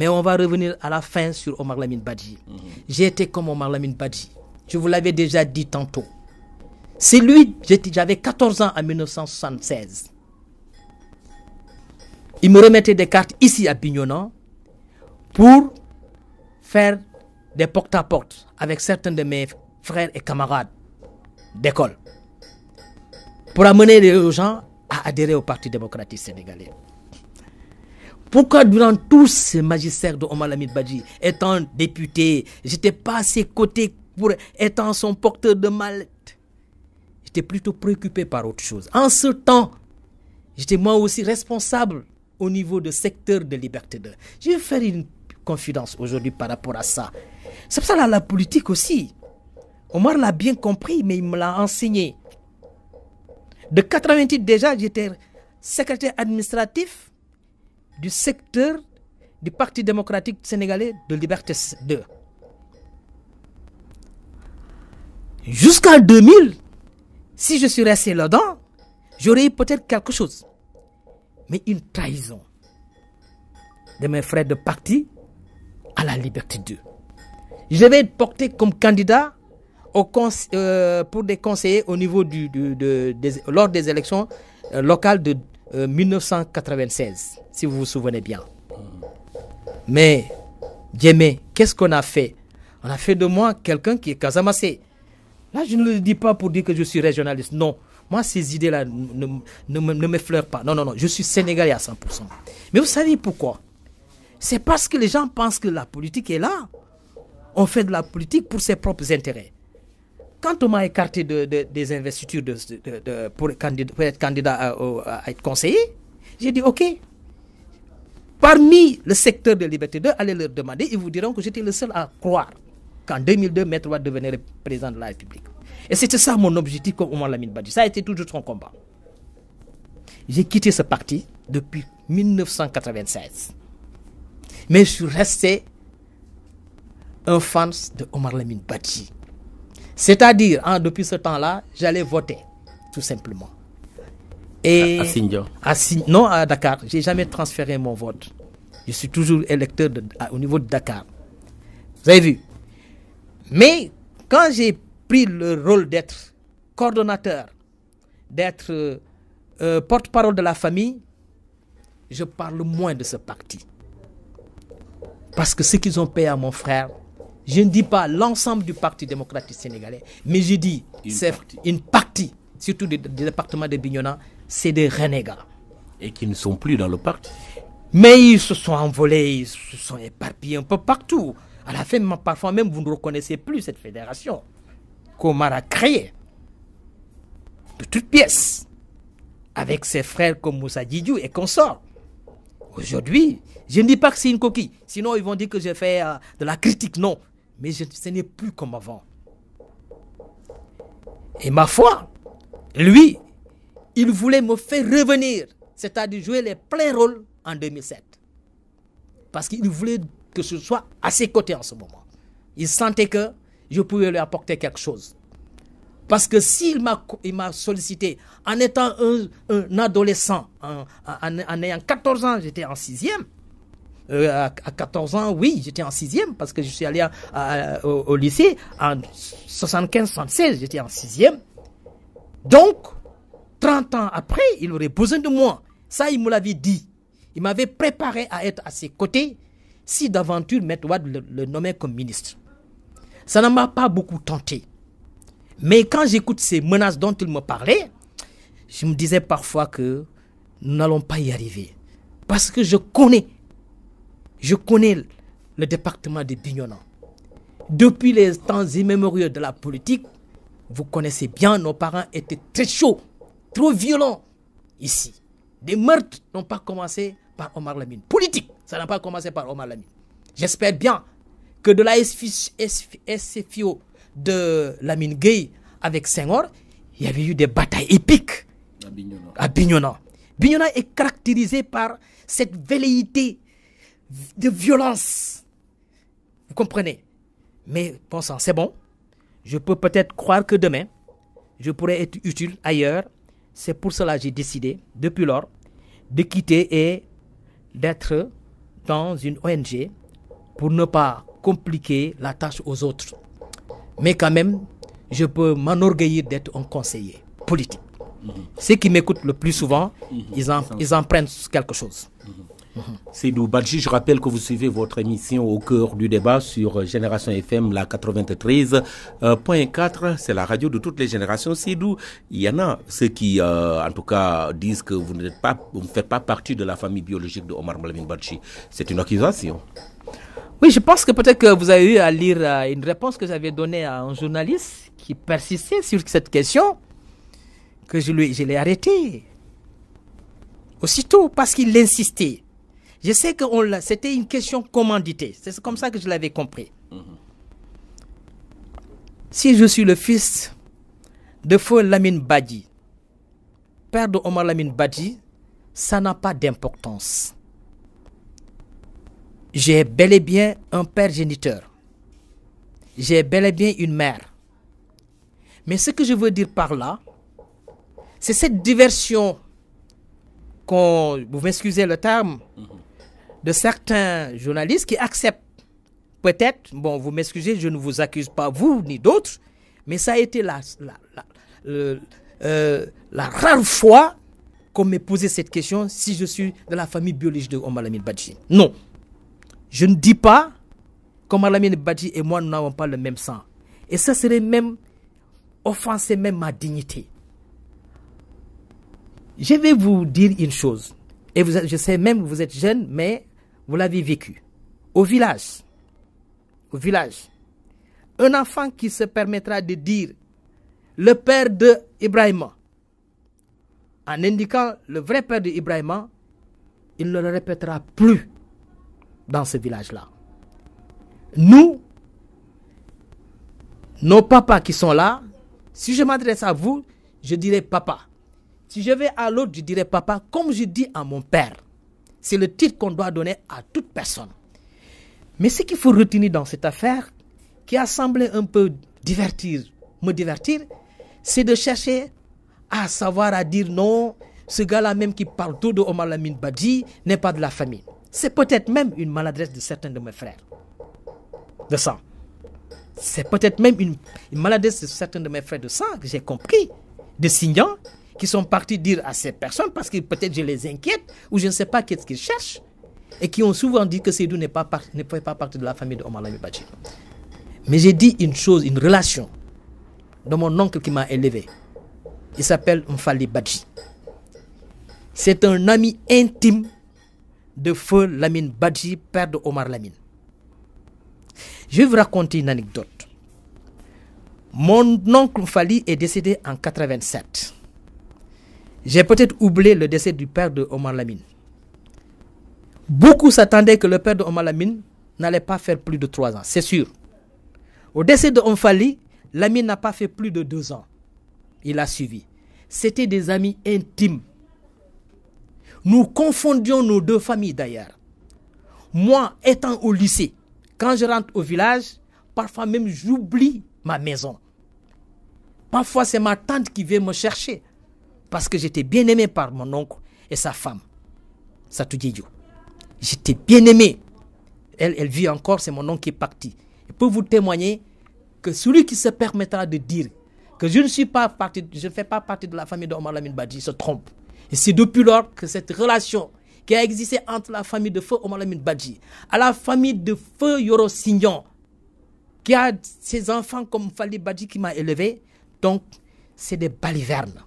Mais on va revenir à la fin sur Omar Lamine Badji. Mhm. J'ai été comme Omar Lamine Badji. Je vous l'avais déjà dit tantôt. C'est lui, j'avais 14 ans en 1976. Il me remettait des cartes ici à Bignonan pour faire des porte à -porte avec certains de mes frères et camarades d'école pour amener les gens à adhérer au Parti démocratique sénégalais. Pourquoi durant tous ces magistère de Omar Lamid Badji, étant député, j'étais pas à ses côtés pour étant son porteur de mallette J'étais plutôt préoccupé par autre chose. En ce temps, j'étais moi aussi responsable au niveau du secteur de liberté de. Je vais faire une confidence aujourd'hui par rapport à ça. C'est pour ça la politique aussi. Omar l'a bien compris, mais il me l'a enseigné. De 88 déjà, j'étais secrétaire administratif du secteur du Parti démocratique sénégalais de Liberté 2. Jusqu'en 2000, si je suis resté là-dedans, j'aurais eu peut-être quelque chose. Mais une trahison de mes frères de parti à la Liberté 2. Je vais être porté comme candidat au euh, pour des conseillers au niveau du, lors des élections euh, locales de 1996, euh, si vous vous souvenez bien. Mais, Djemé, qu'est-ce qu'on a fait On a fait de moi quelqu'un qui est casamassé. Là, je ne le dis pas pour dire que je suis régionaliste. Non, moi, ces idées-là ne, ne, ne m'effleurent pas. Non, non, non, je suis sénégalais à 100%. Mais vous savez pourquoi C'est parce que les gens pensent que la politique est là. On fait de la politique pour ses propres intérêts quand on m'a écarté des investitures pour, être candidat à, être conseiller, j'ai dit OK. Parmi le secteur de Liberté 2, allez leur demander, ils vous diront que j'étais le seul à croire qu'en 2002, Maître Ouad devenait président de la République. Et c'était ça mon objectif comme Omar Lamine Badi. Ça a été toujours son combat. J'ai quitté ce parti depuis 1996. Mais je suis resté un fan de Omar Lamine Badi. C'est-à-dire, hein, depuis ce temps-là, j'allais voter, tout simplement. Et à, non, à Dakar. J'ai jamais transféré mon vote. Je suis toujours électeur au niveau de Dakar. Vous avez vu Mais quand j'ai pris le rôle d'être coordonnateur, d'être euh, euh, porte-parole de la famille, je parle moins de ce parti. Parce que ce qu'ils ont payé à mon frère, je ne dis pas l'ensemble du Parti démocratique sénégalais, mais je dis une une partie, surtout du, département de Bignona, c'est des renégats. Et qui ne sont plus dans le parti. Mais ils se sont envolés, ils se sont éparpillés un peu partout. À la fin, parfois même, vous ne reconnaissez plus cette fédération qu'Omar a créée. De toutes pièces. Avec ses frères comme Moussa Djidjou et consorts. Aujourd'hui, je ne dis pas que c'est une coquille. Sinon, ils vont dire que j'ai fait euh, de la critique. Non, mais ce n'est plus comme avant. Et ma foi, lui, il voulait me faire revenir, c'est-à-dire jouer les pleins rôles en 2007. Parce qu'il voulait que je sois à ses côtés en ce moment. Il sentait que je pouvais lui apporter quelque chose. Parce que s'il m'a sollicité en étant un, adolescent, en, en, ayant 14 ans, j'étais en sixième, euh, à, 14 ans, oui, j'étais en sixième parce que je suis allé au, lycée en 75-76, j'étais en sixième. Donc, 30 ans après, il aurait besoin de moi. Ça, il me l'avait dit. Il m'avait préparé à être à ses côtés si d'aventure Maître Wad le, le, nommait comme ministre. Ça ne m'a pas beaucoup tenté. Mais quand j'écoute ces menaces dont il me parlait, je me disais parfois que nous n'allons pas y arriver. Parce que je connais je connais le département de Bignona. Depuis les temps immémoriaux de la politique, vous connaissez bien, nos parents étaient très chauds, trop violents ici. Des meurtres n'ont pas commencé par Omar Lamine. Politique, ça n'a pas commencé par Omar Lamine. J'espère bien que de la SFIO de Lamine Gay avec Senghor, il y avait eu des batailles épiques à Bignona. À est caractérisé par cette velléité de violence. Vous comprenez Mais pensant c'est bon. Je peux peut-être croire que demain, je pourrais être utile ailleurs. C'est pour cela que j'ai décidé, depuis lors, de quitter et d'être dans une ONG pour ne pas compliquer la tâche aux autres. Mais quand même, je peux m'enorgueillir d'être un conseiller politique. Mm-hmm. Ceux qui m'écoutent le plus souvent, mm-hmm. ils, en, prennent quelque chose. Mm-hmm. Sidou Badji, je rappelle que vous suivez votre émission au cœur du débat sur Génération FM, la 93.4. Euh, c'est la radio de toutes les générations. Sidou, il y en a ceux qui, euh, en tout cas, disent que vous ne pas, faites pas partie de la famille biologique de Omar Malamine Badji. C'est une accusation. Oui, je pense que peut-être que vous avez eu à lire euh, une réponse que j'avais donnée à un journaliste qui persistait sur cette question, que je, je l'ai arrêté aussitôt parce qu'il insistait. Je sais que c'était une question commanditée. C'est comme ça que je l'avais compris. Mhm. Si je suis le fils de Feu Lamine Badi, père de Omar Lamine Badi, ça n'a pas d'importance. J'ai bel et bien un père géniteur. J'ai bel et bien une mère. Mais ce que je veux dire par là, c'est cette diversion qu'on, vous m'excusez le terme, mhm de certains journalistes qui acceptent. Peut-être, bon, vous m'excusez, je ne vous accuse pas, vous ni d'autres, mais ça a été la, euh, la, rare fois qu'on m'ait posé cette question si je suis de la famille biologique de Omar Lamine Badji. Non. Je ne dis pas qu'Omar Lamine Badji et moi, nous n'avons pas le même sang. Et ça serait même offenser même ma dignité. Je vais vous dire une chose. Et vous, je sais même que vous êtes jeune, mais vous l'avez vécu. Au village, au village, un enfant qui se permettra de dire le père de en indiquant le vrai père de il ne le répétera plus dans ce village-là. Nous, nos papas qui sont là, si je m'adresse à vous, je dirai papa. Si je vais à l'autre, je dirai papa, comme je dis à mon père. C'est le titre qu'on doit donner à toute personne. Mais ce qu'il faut retenir dans cette affaire, qui a semblé un peu divertir, me divertir, c'est de chercher à savoir à dire non, ce gars-là même qui parle tout de Omar Lamine Badi n'est pas de la famille. C'est peut-être même une maladresse de certains de mes frères de sang. C'est peut-être même une, maladresse de certains de mes frères de sang que j'ai compris, de signant, qui sont partis dire à ces personnes, parce que peut-être je les inquiète, ou je ne sais pas qu'est-ce qu'ils cherchent, et qui ont souvent dit que Seydou n'est ne fait pas partie de la famille de Omar Badji. Mais j'ai dit une chose, une relation, de mon oncle qui m'a élevé. Il s'appelle Mfali Badji. C'est un ami intime de feu Lamine Badji, père de Omar Lamine. Je vais vous raconter une anecdote. Mon oncle Mfali est décédé en 87. J'ai peut-être oublié le décès du père de Omar Lamine. Beaucoup s'attendaient que le père de Omar Lamine n'allait pas faire plus de trois ans, c'est sûr. Au décès de Omfali, Lamine n'a pas fait plus de deux ans. Il a suivi. C'était des amis intimes. Nous confondions nos deux familles d'ailleurs. Moi, étant au lycée, quand je rentre au village, parfois même j'oublie ma maison. Parfois c'est ma tante qui vient me chercher parce que j'étais bien aimé par mon oncle et sa femme, Satou J'étais bien aimé. Elle, vit encore, c'est mon oncle qui est parti. Je peux vous témoigner que celui qui se permettra de dire que je ne suis pas je fais pas partie de la famille d'Omar Lamine Badji se trompe. Et c'est depuis lors que cette relation qui a existé entre la famille de feu Omar Lamine Badji à la famille de feu Yoro Signon, qui a ses enfants comme Fali Badji qui m'a élevé, donc c'est des balivernes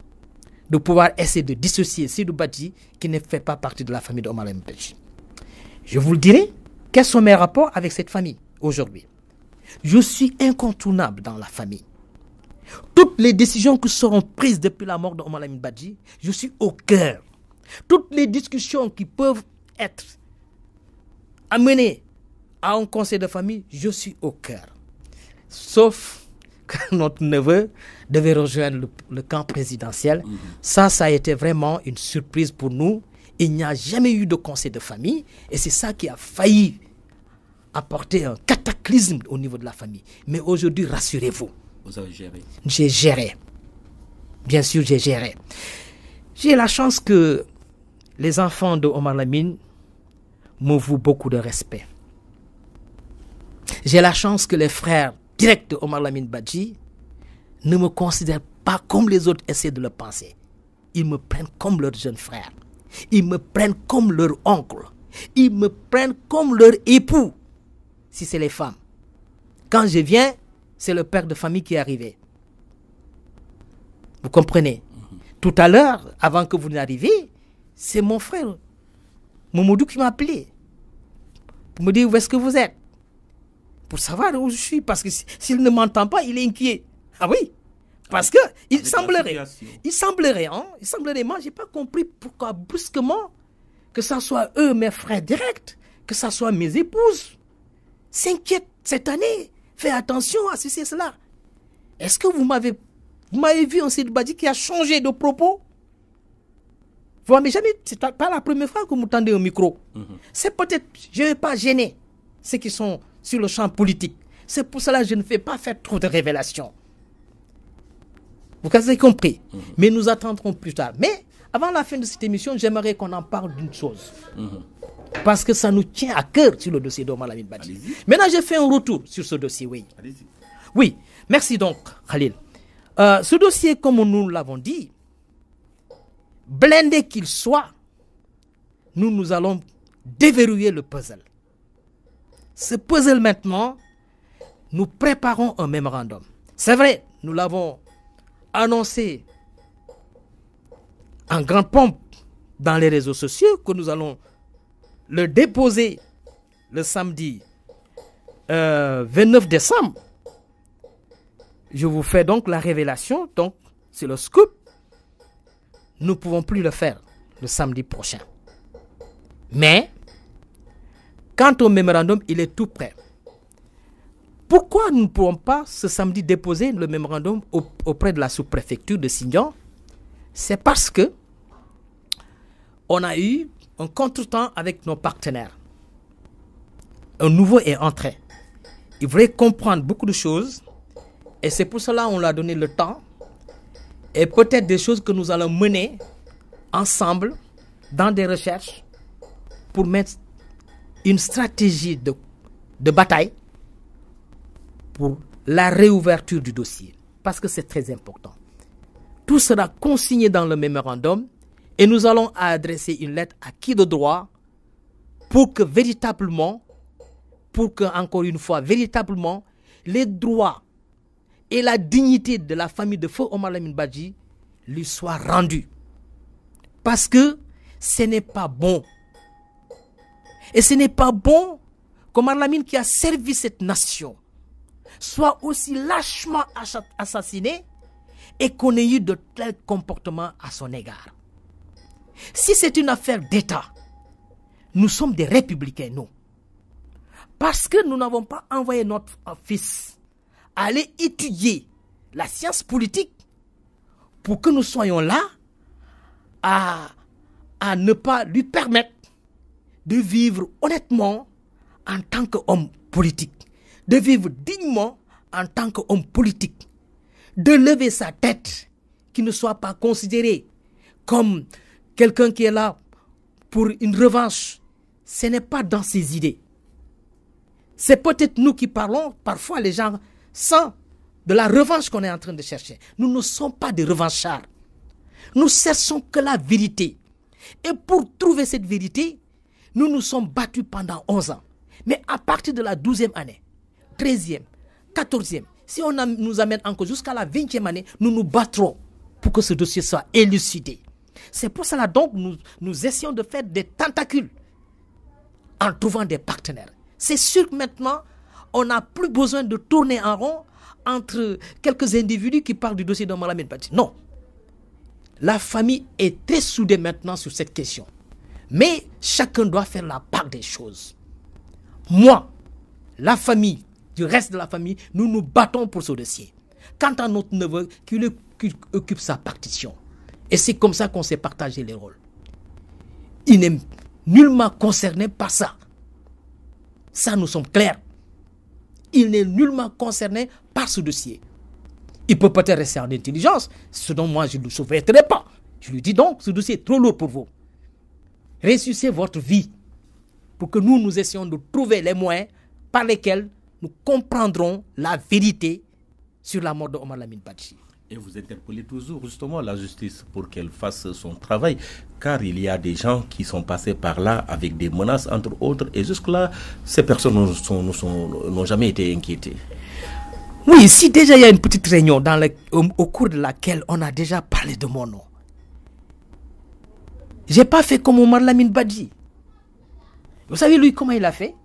de pouvoir essayer de dissocier Sidou Badji qui ne fait pas partie de la famille d'Omar Badji... Je vous le dirai, quels sont mes rapports avec cette famille aujourd'hui Je suis incontournable dans la famille. Toutes les décisions qui seront prises depuis la mort d'Omar Badji... je suis au cœur. Toutes les discussions qui peuvent être amenées à un conseil de famille, je suis au cœur. Sauf notre neveu devait rejoindre le, camp présidentiel. Mhm. Ça, ça a été vraiment une surprise pour nous. Il n'y a jamais eu de conseil de famille et c'est ça qui a failli apporter un cataclysme au niveau de la famille. Mais aujourd'hui, rassurez-vous. Vous géré. J'ai géré. Bien sûr, j'ai géré. J'ai la chance que les enfants de Omar Lamine me beaucoup de respect. J'ai la chance que les frères direct au Omar Lamine Badji ne me considère pas comme les autres essaient de le penser. Ils me prennent comme leur jeune frère. Ils me prennent comme leur oncle. Ils me prennent comme leur époux, si c'est les femmes. Quand je viens, c'est le père de famille qui est arrivé. Vous comprenez mhm. Tout à l'heure, avant que vous n'arriviez, c'est mon frère, moudou qui m'a appelé pour me dire où est-ce que vous êtes pour savoir où je suis, parce que s'il ne m'entend pas, il est inquiet. Ah oui parce que il semblerait, il semblerait, hein, il semblerait, moi j'ai pas compris pourquoi brusquement, que ce soit eux mes frères directs, que ce soit mes épouses, s'inquiètent cette année, fais attention à ceci et cela. Est-ce que vous m'avez, vous m'avez vu un s'est qui a changé de propos Vous m'avez jamais, c'est pas la première fois que vous tendez au micro. Mhm. C'est peut-être, je ne vais pas gêner ceux qui sont sur le champ politique. C'est pour cela que je ne vais pas faire trop de révélations. Vous avez compris. Mhm. Mais nous attendrons plus tard. Mais avant la fin de cette émission, j'aimerais qu'on en parle d'une chose. Mhm. Parce que ça nous tient à cœur sur le dossier d'Omar Lamine Badi. Maintenant, j'ai fait un retour sur ce dossier, oui. Oui, merci donc, Khalil. Euh, ce dossier, comme nous l'avons dit, blindé qu'il soit, nous, nous allons déverrouiller le puzzle ce puzzle maintenant, nous préparons un mémorandum. C'est vrai, nous l'avons annoncé en grande pompe dans les réseaux sociaux que nous allons le déposer le samedi 29 euh, décembre. Je vous fais donc la révélation, donc c'est le scoop. Nous ne pouvons plus le faire le samedi prochain. Mais Quant au mémorandum, il est tout prêt. Pourquoi nous ne pouvons pas ce samedi déposer le mémorandum auprès de la sous-préfecture de Signan C'est parce que on a eu un contre-temps avec nos partenaires. Un nouveau est entré. Il voulait comprendre beaucoup de choses et c'est pour cela qu'on lui a donné le temps et peut-être des choses que nous allons mener ensemble dans des recherches pour mettre une stratégie de, bataille pour la réouverture du dossier, parce que c'est très important. Tout sera consigné dans le mémorandum et nous allons adresser une lettre à qui de droit pour que véritablement, pour que, encore une fois, véritablement, les droits et la dignité de la famille de Feu Omar Lamine Badji lui soient rendus. Parce que ce n'est pas bon et ce n'est pas bon que Marlamine, qui a servi cette nation, soit aussi lâchement assassiné et qu'on ait eu de tels comportements à son égard. Si c'est une affaire d'État, nous sommes des républicains, nous. Parce que nous n'avons pas envoyé notre fils aller étudier la science politique pour que nous soyons là à ne pas lui permettre de vivre honnêtement en tant qu'homme politique, de vivre dignement en tant qu'homme politique, de lever sa tête, qui ne soit pas considéré comme quelqu'un qui est là pour une revanche. Ce n'est pas dans ses idées. C'est peut-être nous qui parlons, parfois les gens, sans de la revanche qu'on est en train de chercher. Nous ne sommes pas des revanchards. Nous cherchons que la vérité. Et pour trouver cette vérité, nous nous sommes battus pendant 11 ans. Mais à partir de la 12e année, 13e, 14e, si on nous amène encore jusqu'à la 20e année, nous nous battrons pour que ce dossier soit élucidé. C'est pour cela donc nous, nous essayons de faire des tentacules en trouvant des partenaires. C'est sûr que maintenant, on n'a plus besoin de tourner en rond entre quelques individus qui parlent du dossier de Malamine Non. La famille est très soudée maintenant sur cette question. Mais chacun doit faire la part des choses. Moi, la famille, du reste de la famille, nous nous battons pour ce dossier. Quant à notre neveu, qu'il occupe sa partition. Et c'est comme ça qu'on s'est partagé les rôles. Il n'est nullement concerné par ça. Ça, nous sommes clairs. Il n'est nullement concerné par ce dossier. Il peut peut-être rester en intelligence, ce dont moi je ne le souhaiterais pas. Je lui dis donc, ce dossier est trop lourd pour vous. Ressuscitez votre vie pour que nous, nous essayons de trouver les moyens par lesquels nous comprendrons la vérité sur la mort de Omar Lamine Badji. Et vous interpellez toujours justement la justice pour qu'elle fasse son travail, car il y a des gens qui sont passés par là avec des menaces, entre autres, et jusque-là, ces personnes n'ont sont, jamais été inquiétées. Oui, si déjà il y a une petite réunion au, au cours de laquelle on a déjà parlé de mon nom, j'ai pas fait comme Omar Lamine Badji. Vous savez, lui, comment il a fait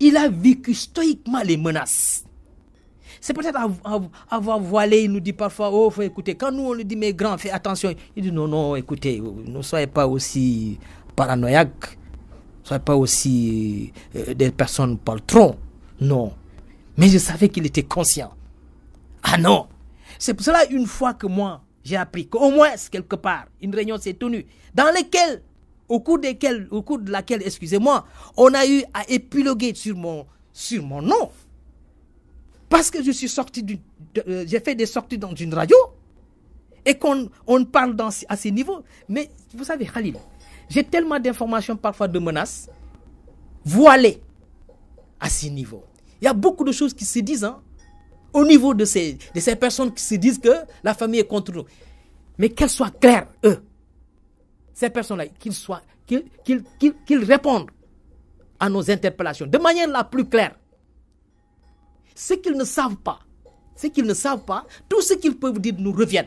Il a vécu stoïquement les menaces. C'est peut-être avoir voilé, il nous dit parfois, oh, faut écouter. Quand nous, on lui dit, mais grand, fais attention. Il dit, non, non, écoutez, ne soyez pas aussi paranoïaque. Ne soyez pas aussi euh, des personnes poltrons. Non. Mais je savais qu'il était conscient. Ah non. C'est pour cela, une fois que moi, j'ai appris qu'au moins, quelque part, une réunion s'est tenue dans laquelle, au cours, au cours de laquelle, excusez-moi, on a eu à épiloguer sur mon, sur mon nom. Parce que je suis sorti d'une. Euh, j'ai fait des sorties dans une radio et qu'on on parle dans, à ces niveaux. Mais vous savez, Khalil, j'ai tellement d'informations, parfois de menaces, voilées à ces niveaux. Il y a beaucoup de choses qui se disent, hein, au niveau de ces, ces personnes qui se disent que la famille est contre nous. Mais qu'elles soient claires, eux, ces personnes-là, qu'ils soient, qu'ils, répondent à nos interpellations de manière la plus claire. Ce qu'ils ne savent pas, ce qu'ils ne savent pas, tout ce qu'ils peuvent dire nous revient.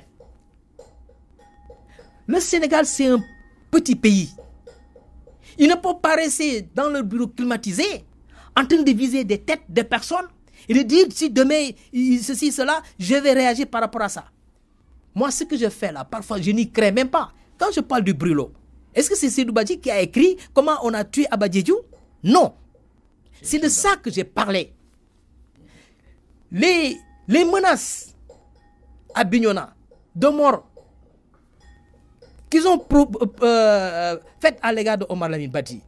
Le Sénégal, c'est un petit pays. Ils ne peuvent pas rester dans leur bureau climatisé en train de viser des têtes des personnes il dit si demain, ceci, cela, je vais réagir par rapport à ça. Moi, ce que je fais là, parfois, je n'y crée même pas. Quand je parle du brûlot, est-ce que c'est Sidou qui a écrit comment on a tué Abadjidjou Non. C'est de ça que j'ai parlé. Les, les menaces à Bignona de mort qu'ils ont euh, euh, faites à l'égard de Omar Lamine Badi.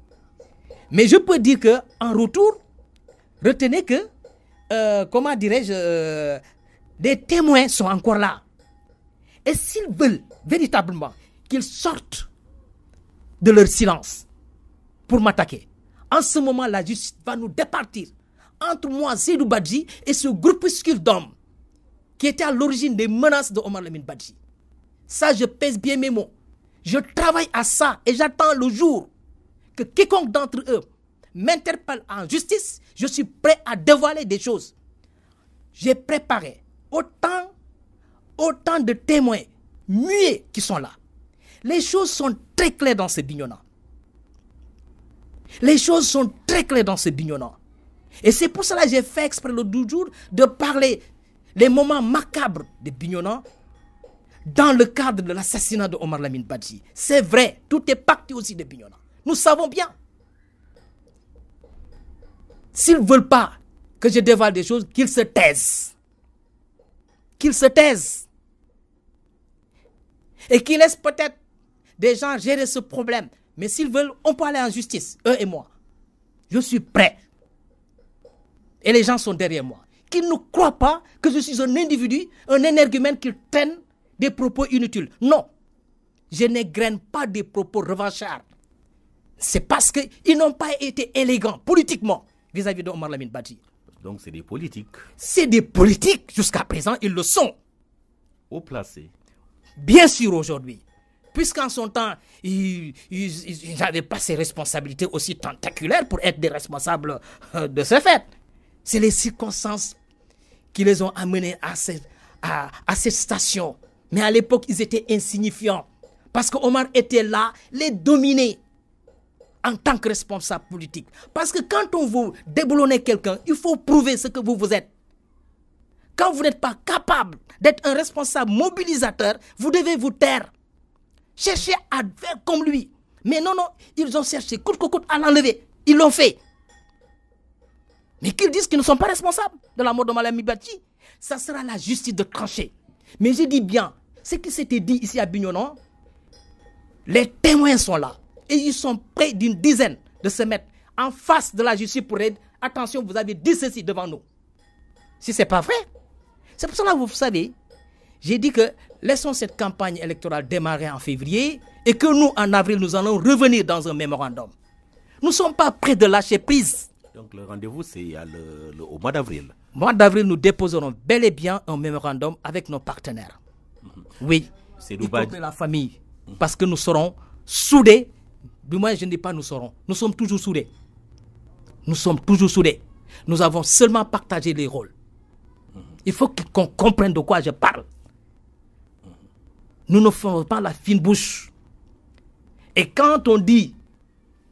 Mais je peux dire que en retour, retenez que euh, comment dirais-je, euh, des témoins sont encore là. Et s'ils veulent véritablement qu'ils sortent de leur silence pour m'attaquer, en ce moment, la justice va nous départir entre moi, Zidou Badji, et ce groupuscule d'hommes qui était à l'origine des menaces de Omar Lamine Badji. Ça, je pèse bien mes mots. Je travaille à ça et j'attends le jour que quiconque d'entre eux m'interpelle en justice, je suis prêt à dévoiler des choses. J'ai préparé autant, autant de témoins muets qui sont là. Les choses sont très claires dans ce bignona. Les choses sont très claires dans ce bignona. Et c'est pour cela que j'ai fait exprès le 12 jours de parler des moments macabres de Bignona dans le cadre de l'assassinat de Omar Lamine Badji. C'est vrai, tout est parti aussi de Bignona. Nous savons bien. S'ils ne veulent pas que je dévoile des choses, qu'ils se taisent. Qu'ils se taisent. Et qu'ils laissent peut-être des gens gérer ce problème. Mais s'ils veulent, on peut aller en justice, eux et moi. Je suis prêt. Et les gens sont derrière moi. Qu'ils ne croient pas que je suis un individu, un énergumène qui traîne des propos inutiles. Non. Je n'égrène pas des propos revanchards. C'est parce qu'ils n'ont pas été élégants politiquement vis-à-vis d'Omar Lamine Badi. Donc c'est des politiques. C'est des politiques, jusqu'à présent, ils le sont. Au placé. Bien sûr aujourd'hui. Puisqu'en son temps, ils, n'avaient pas ces responsabilités aussi tentaculaires pour être des responsables euh, de ce fait. C'est les circonstances qui les ont amenés à cette, à, cette station. Mais à l'époque, ils étaient insignifiants. Parce que Omar était là, les dominait en tant que responsable politique. Parce que quand on veut déboulonner quelqu'un, il faut prouver ce que vous vous êtes. Quand vous n'êtes pas capable d'être un responsable mobilisateur, vous devez vous taire. Cherchez à faire comme lui. Mais non, non, ils ont cherché coûte que coûte à l'enlever. Ils l'ont fait. Mais qu'ils disent qu'ils ne sont pas responsables de la mort de Malami Bati, ça sera la justice de trancher. Mais je dis bien, ce qui s'était dit ici à Bignonon les témoins sont là. Et ils sont près d'une dizaine de se mettre en face de la justice pour aider. attention, vous avez dit ceci devant nous. Si ce n'est pas vrai. C'est pour cela, que vous savez, j'ai dit que laissons cette campagne électorale démarrer en février et que nous, en avril, nous allons revenir dans un mémorandum. Nous ne sommes pas prêts de lâcher prise. Donc le rendez-vous, c'est au mois d'avril. Au mois d'avril, nous déposerons bel et bien un mémorandum avec nos partenaires. Mhm. Oui, c'est nous. la famille. Parce que nous serons soudés moins je ne dis pas nous serons. Nous sommes toujours soudés. Nous sommes toujours soudés. Nous avons seulement partagé les rôles. Il faut qu'on comprenne de quoi je parle. Nous ne faisons pas la fine bouche. Et quand on dit,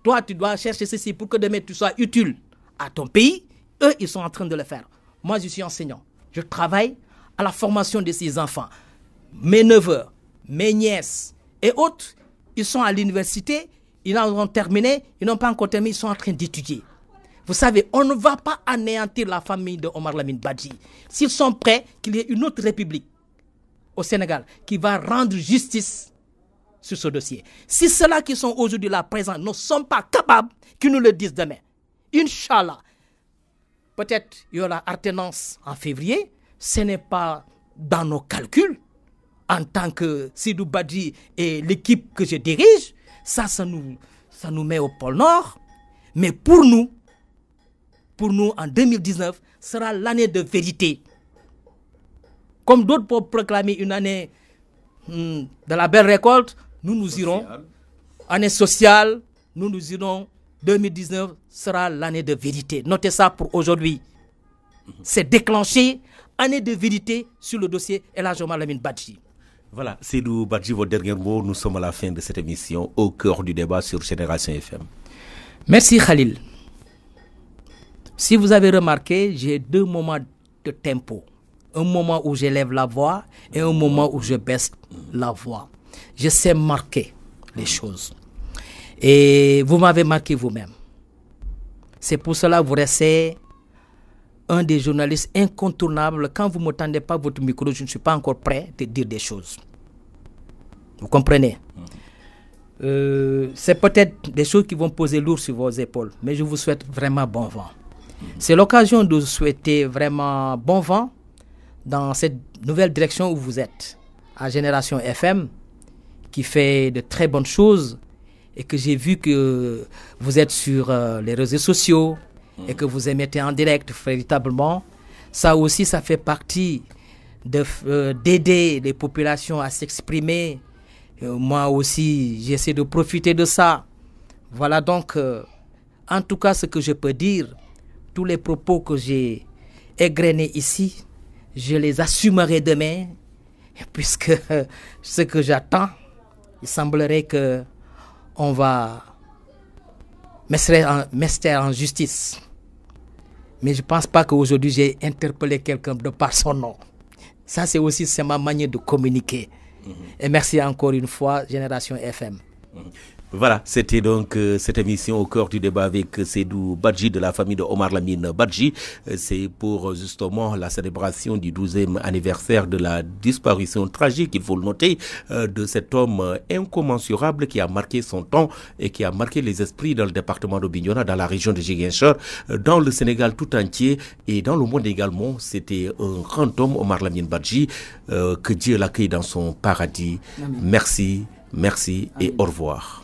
toi, tu dois chercher ceci pour que demain tu sois utile à ton pays, eux, ils sont en train de le faire. Moi, je suis enseignant. Je travaille à la formation de ces enfants. Mes neveux, mes nièces et autres, ils sont à l'université, ils ont terminé, ils n'ont pas encore terminé, ils sont en train d'étudier. Vous savez, on ne va pas anéantir la famille de Omar Lamine Badji. S'ils sont prêts, qu'il y ait une autre république au Sénégal qui va rendre justice sur ce dossier. Si ceux-là qui sont aujourd'hui là présents ne sont pas capables, qu'ils nous le disent demain. Inch'Allah. Peut-être il y aura alternance en février. Ce n'est pas dans nos calculs. En tant que Sidou Badji et l'équipe que je dirige, ça, ça nous, ça nous met au pôle Nord. Mais pour nous, pour nous, en 2019, sera l'année de vérité. Comme d'autres pour proclamer une année hmm, de la belle récolte, nous nous irons. Année sociale, nous nous irons. 2019 sera l'année de vérité. Notez ça pour aujourd'hui. Mhm. C'est déclenché, année de vérité sur le dossier Elajomal Lamine Badji. Voilà, nous Badji, vos derniers mots. Nous sommes à la fin de cette émission, au cœur du débat sur Génération FM. Merci Khalil. Si vous avez remarqué, j'ai deux moments de tempo. Un moment où j'élève la voix et un moment où je baisse la voix. Je sais marquer les choses. Et vous m'avez marqué vous-même. C'est pour cela que vous restez un des journalistes incontournables. Quand vous ne m'entendez pas votre micro, je ne suis pas encore prêt de dire des choses. Vous comprenez mm. euh, C'est peut-être des choses qui vont poser lourd sur vos épaules, mais je vous souhaite vraiment bon vent. Mm. C'est l'occasion de vous souhaiter vraiment bon vent dans cette nouvelle direction où vous êtes, à Génération FM, qui fait de très bonnes choses et que j'ai vu que vous êtes sur euh, les réseaux sociaux, Mm. et que vous émettez en direct véritablement, ça aussi, ça fait partie euh, d'aider les populations à s'exprimer. Euh, moi aussi, j'essaie de profiter de ça. Voilà donc, euh, en tout cas, ce que je peux dire. Tous les propos que j'ai égrenés ici, je les assumerai demain, puisque ce que j'attends, il semblerait que on va mestère en, justice. Mais je ne pense pas qu'aujourd'hui j'ai interpellé quelqu'un de par son nom. Ça, c'est aussi ma manière de communiquer. Mhm. Et merci encore une fois, Génération FM. Mhm. Voilà, c'était donc euh, cette émission au cœur du débat avec euh, Sédou Badji de la famille de Omar Lamine Badji. Euh, c'est pour justement la célébration du 12e anniversaire de la disparition tragique, il faut le noter, de cet homme incommensurable qui a marqué son temps et qui a marqué les esprits dans le département d'Obignona, dans la région de Jiguenchor, dans le Sénégal tout entier et dans le monde également. C'était un grand homme, Omar Lamine Badji, que Dieu l'accueille dans son paradis. Merci. Merci et au revoir.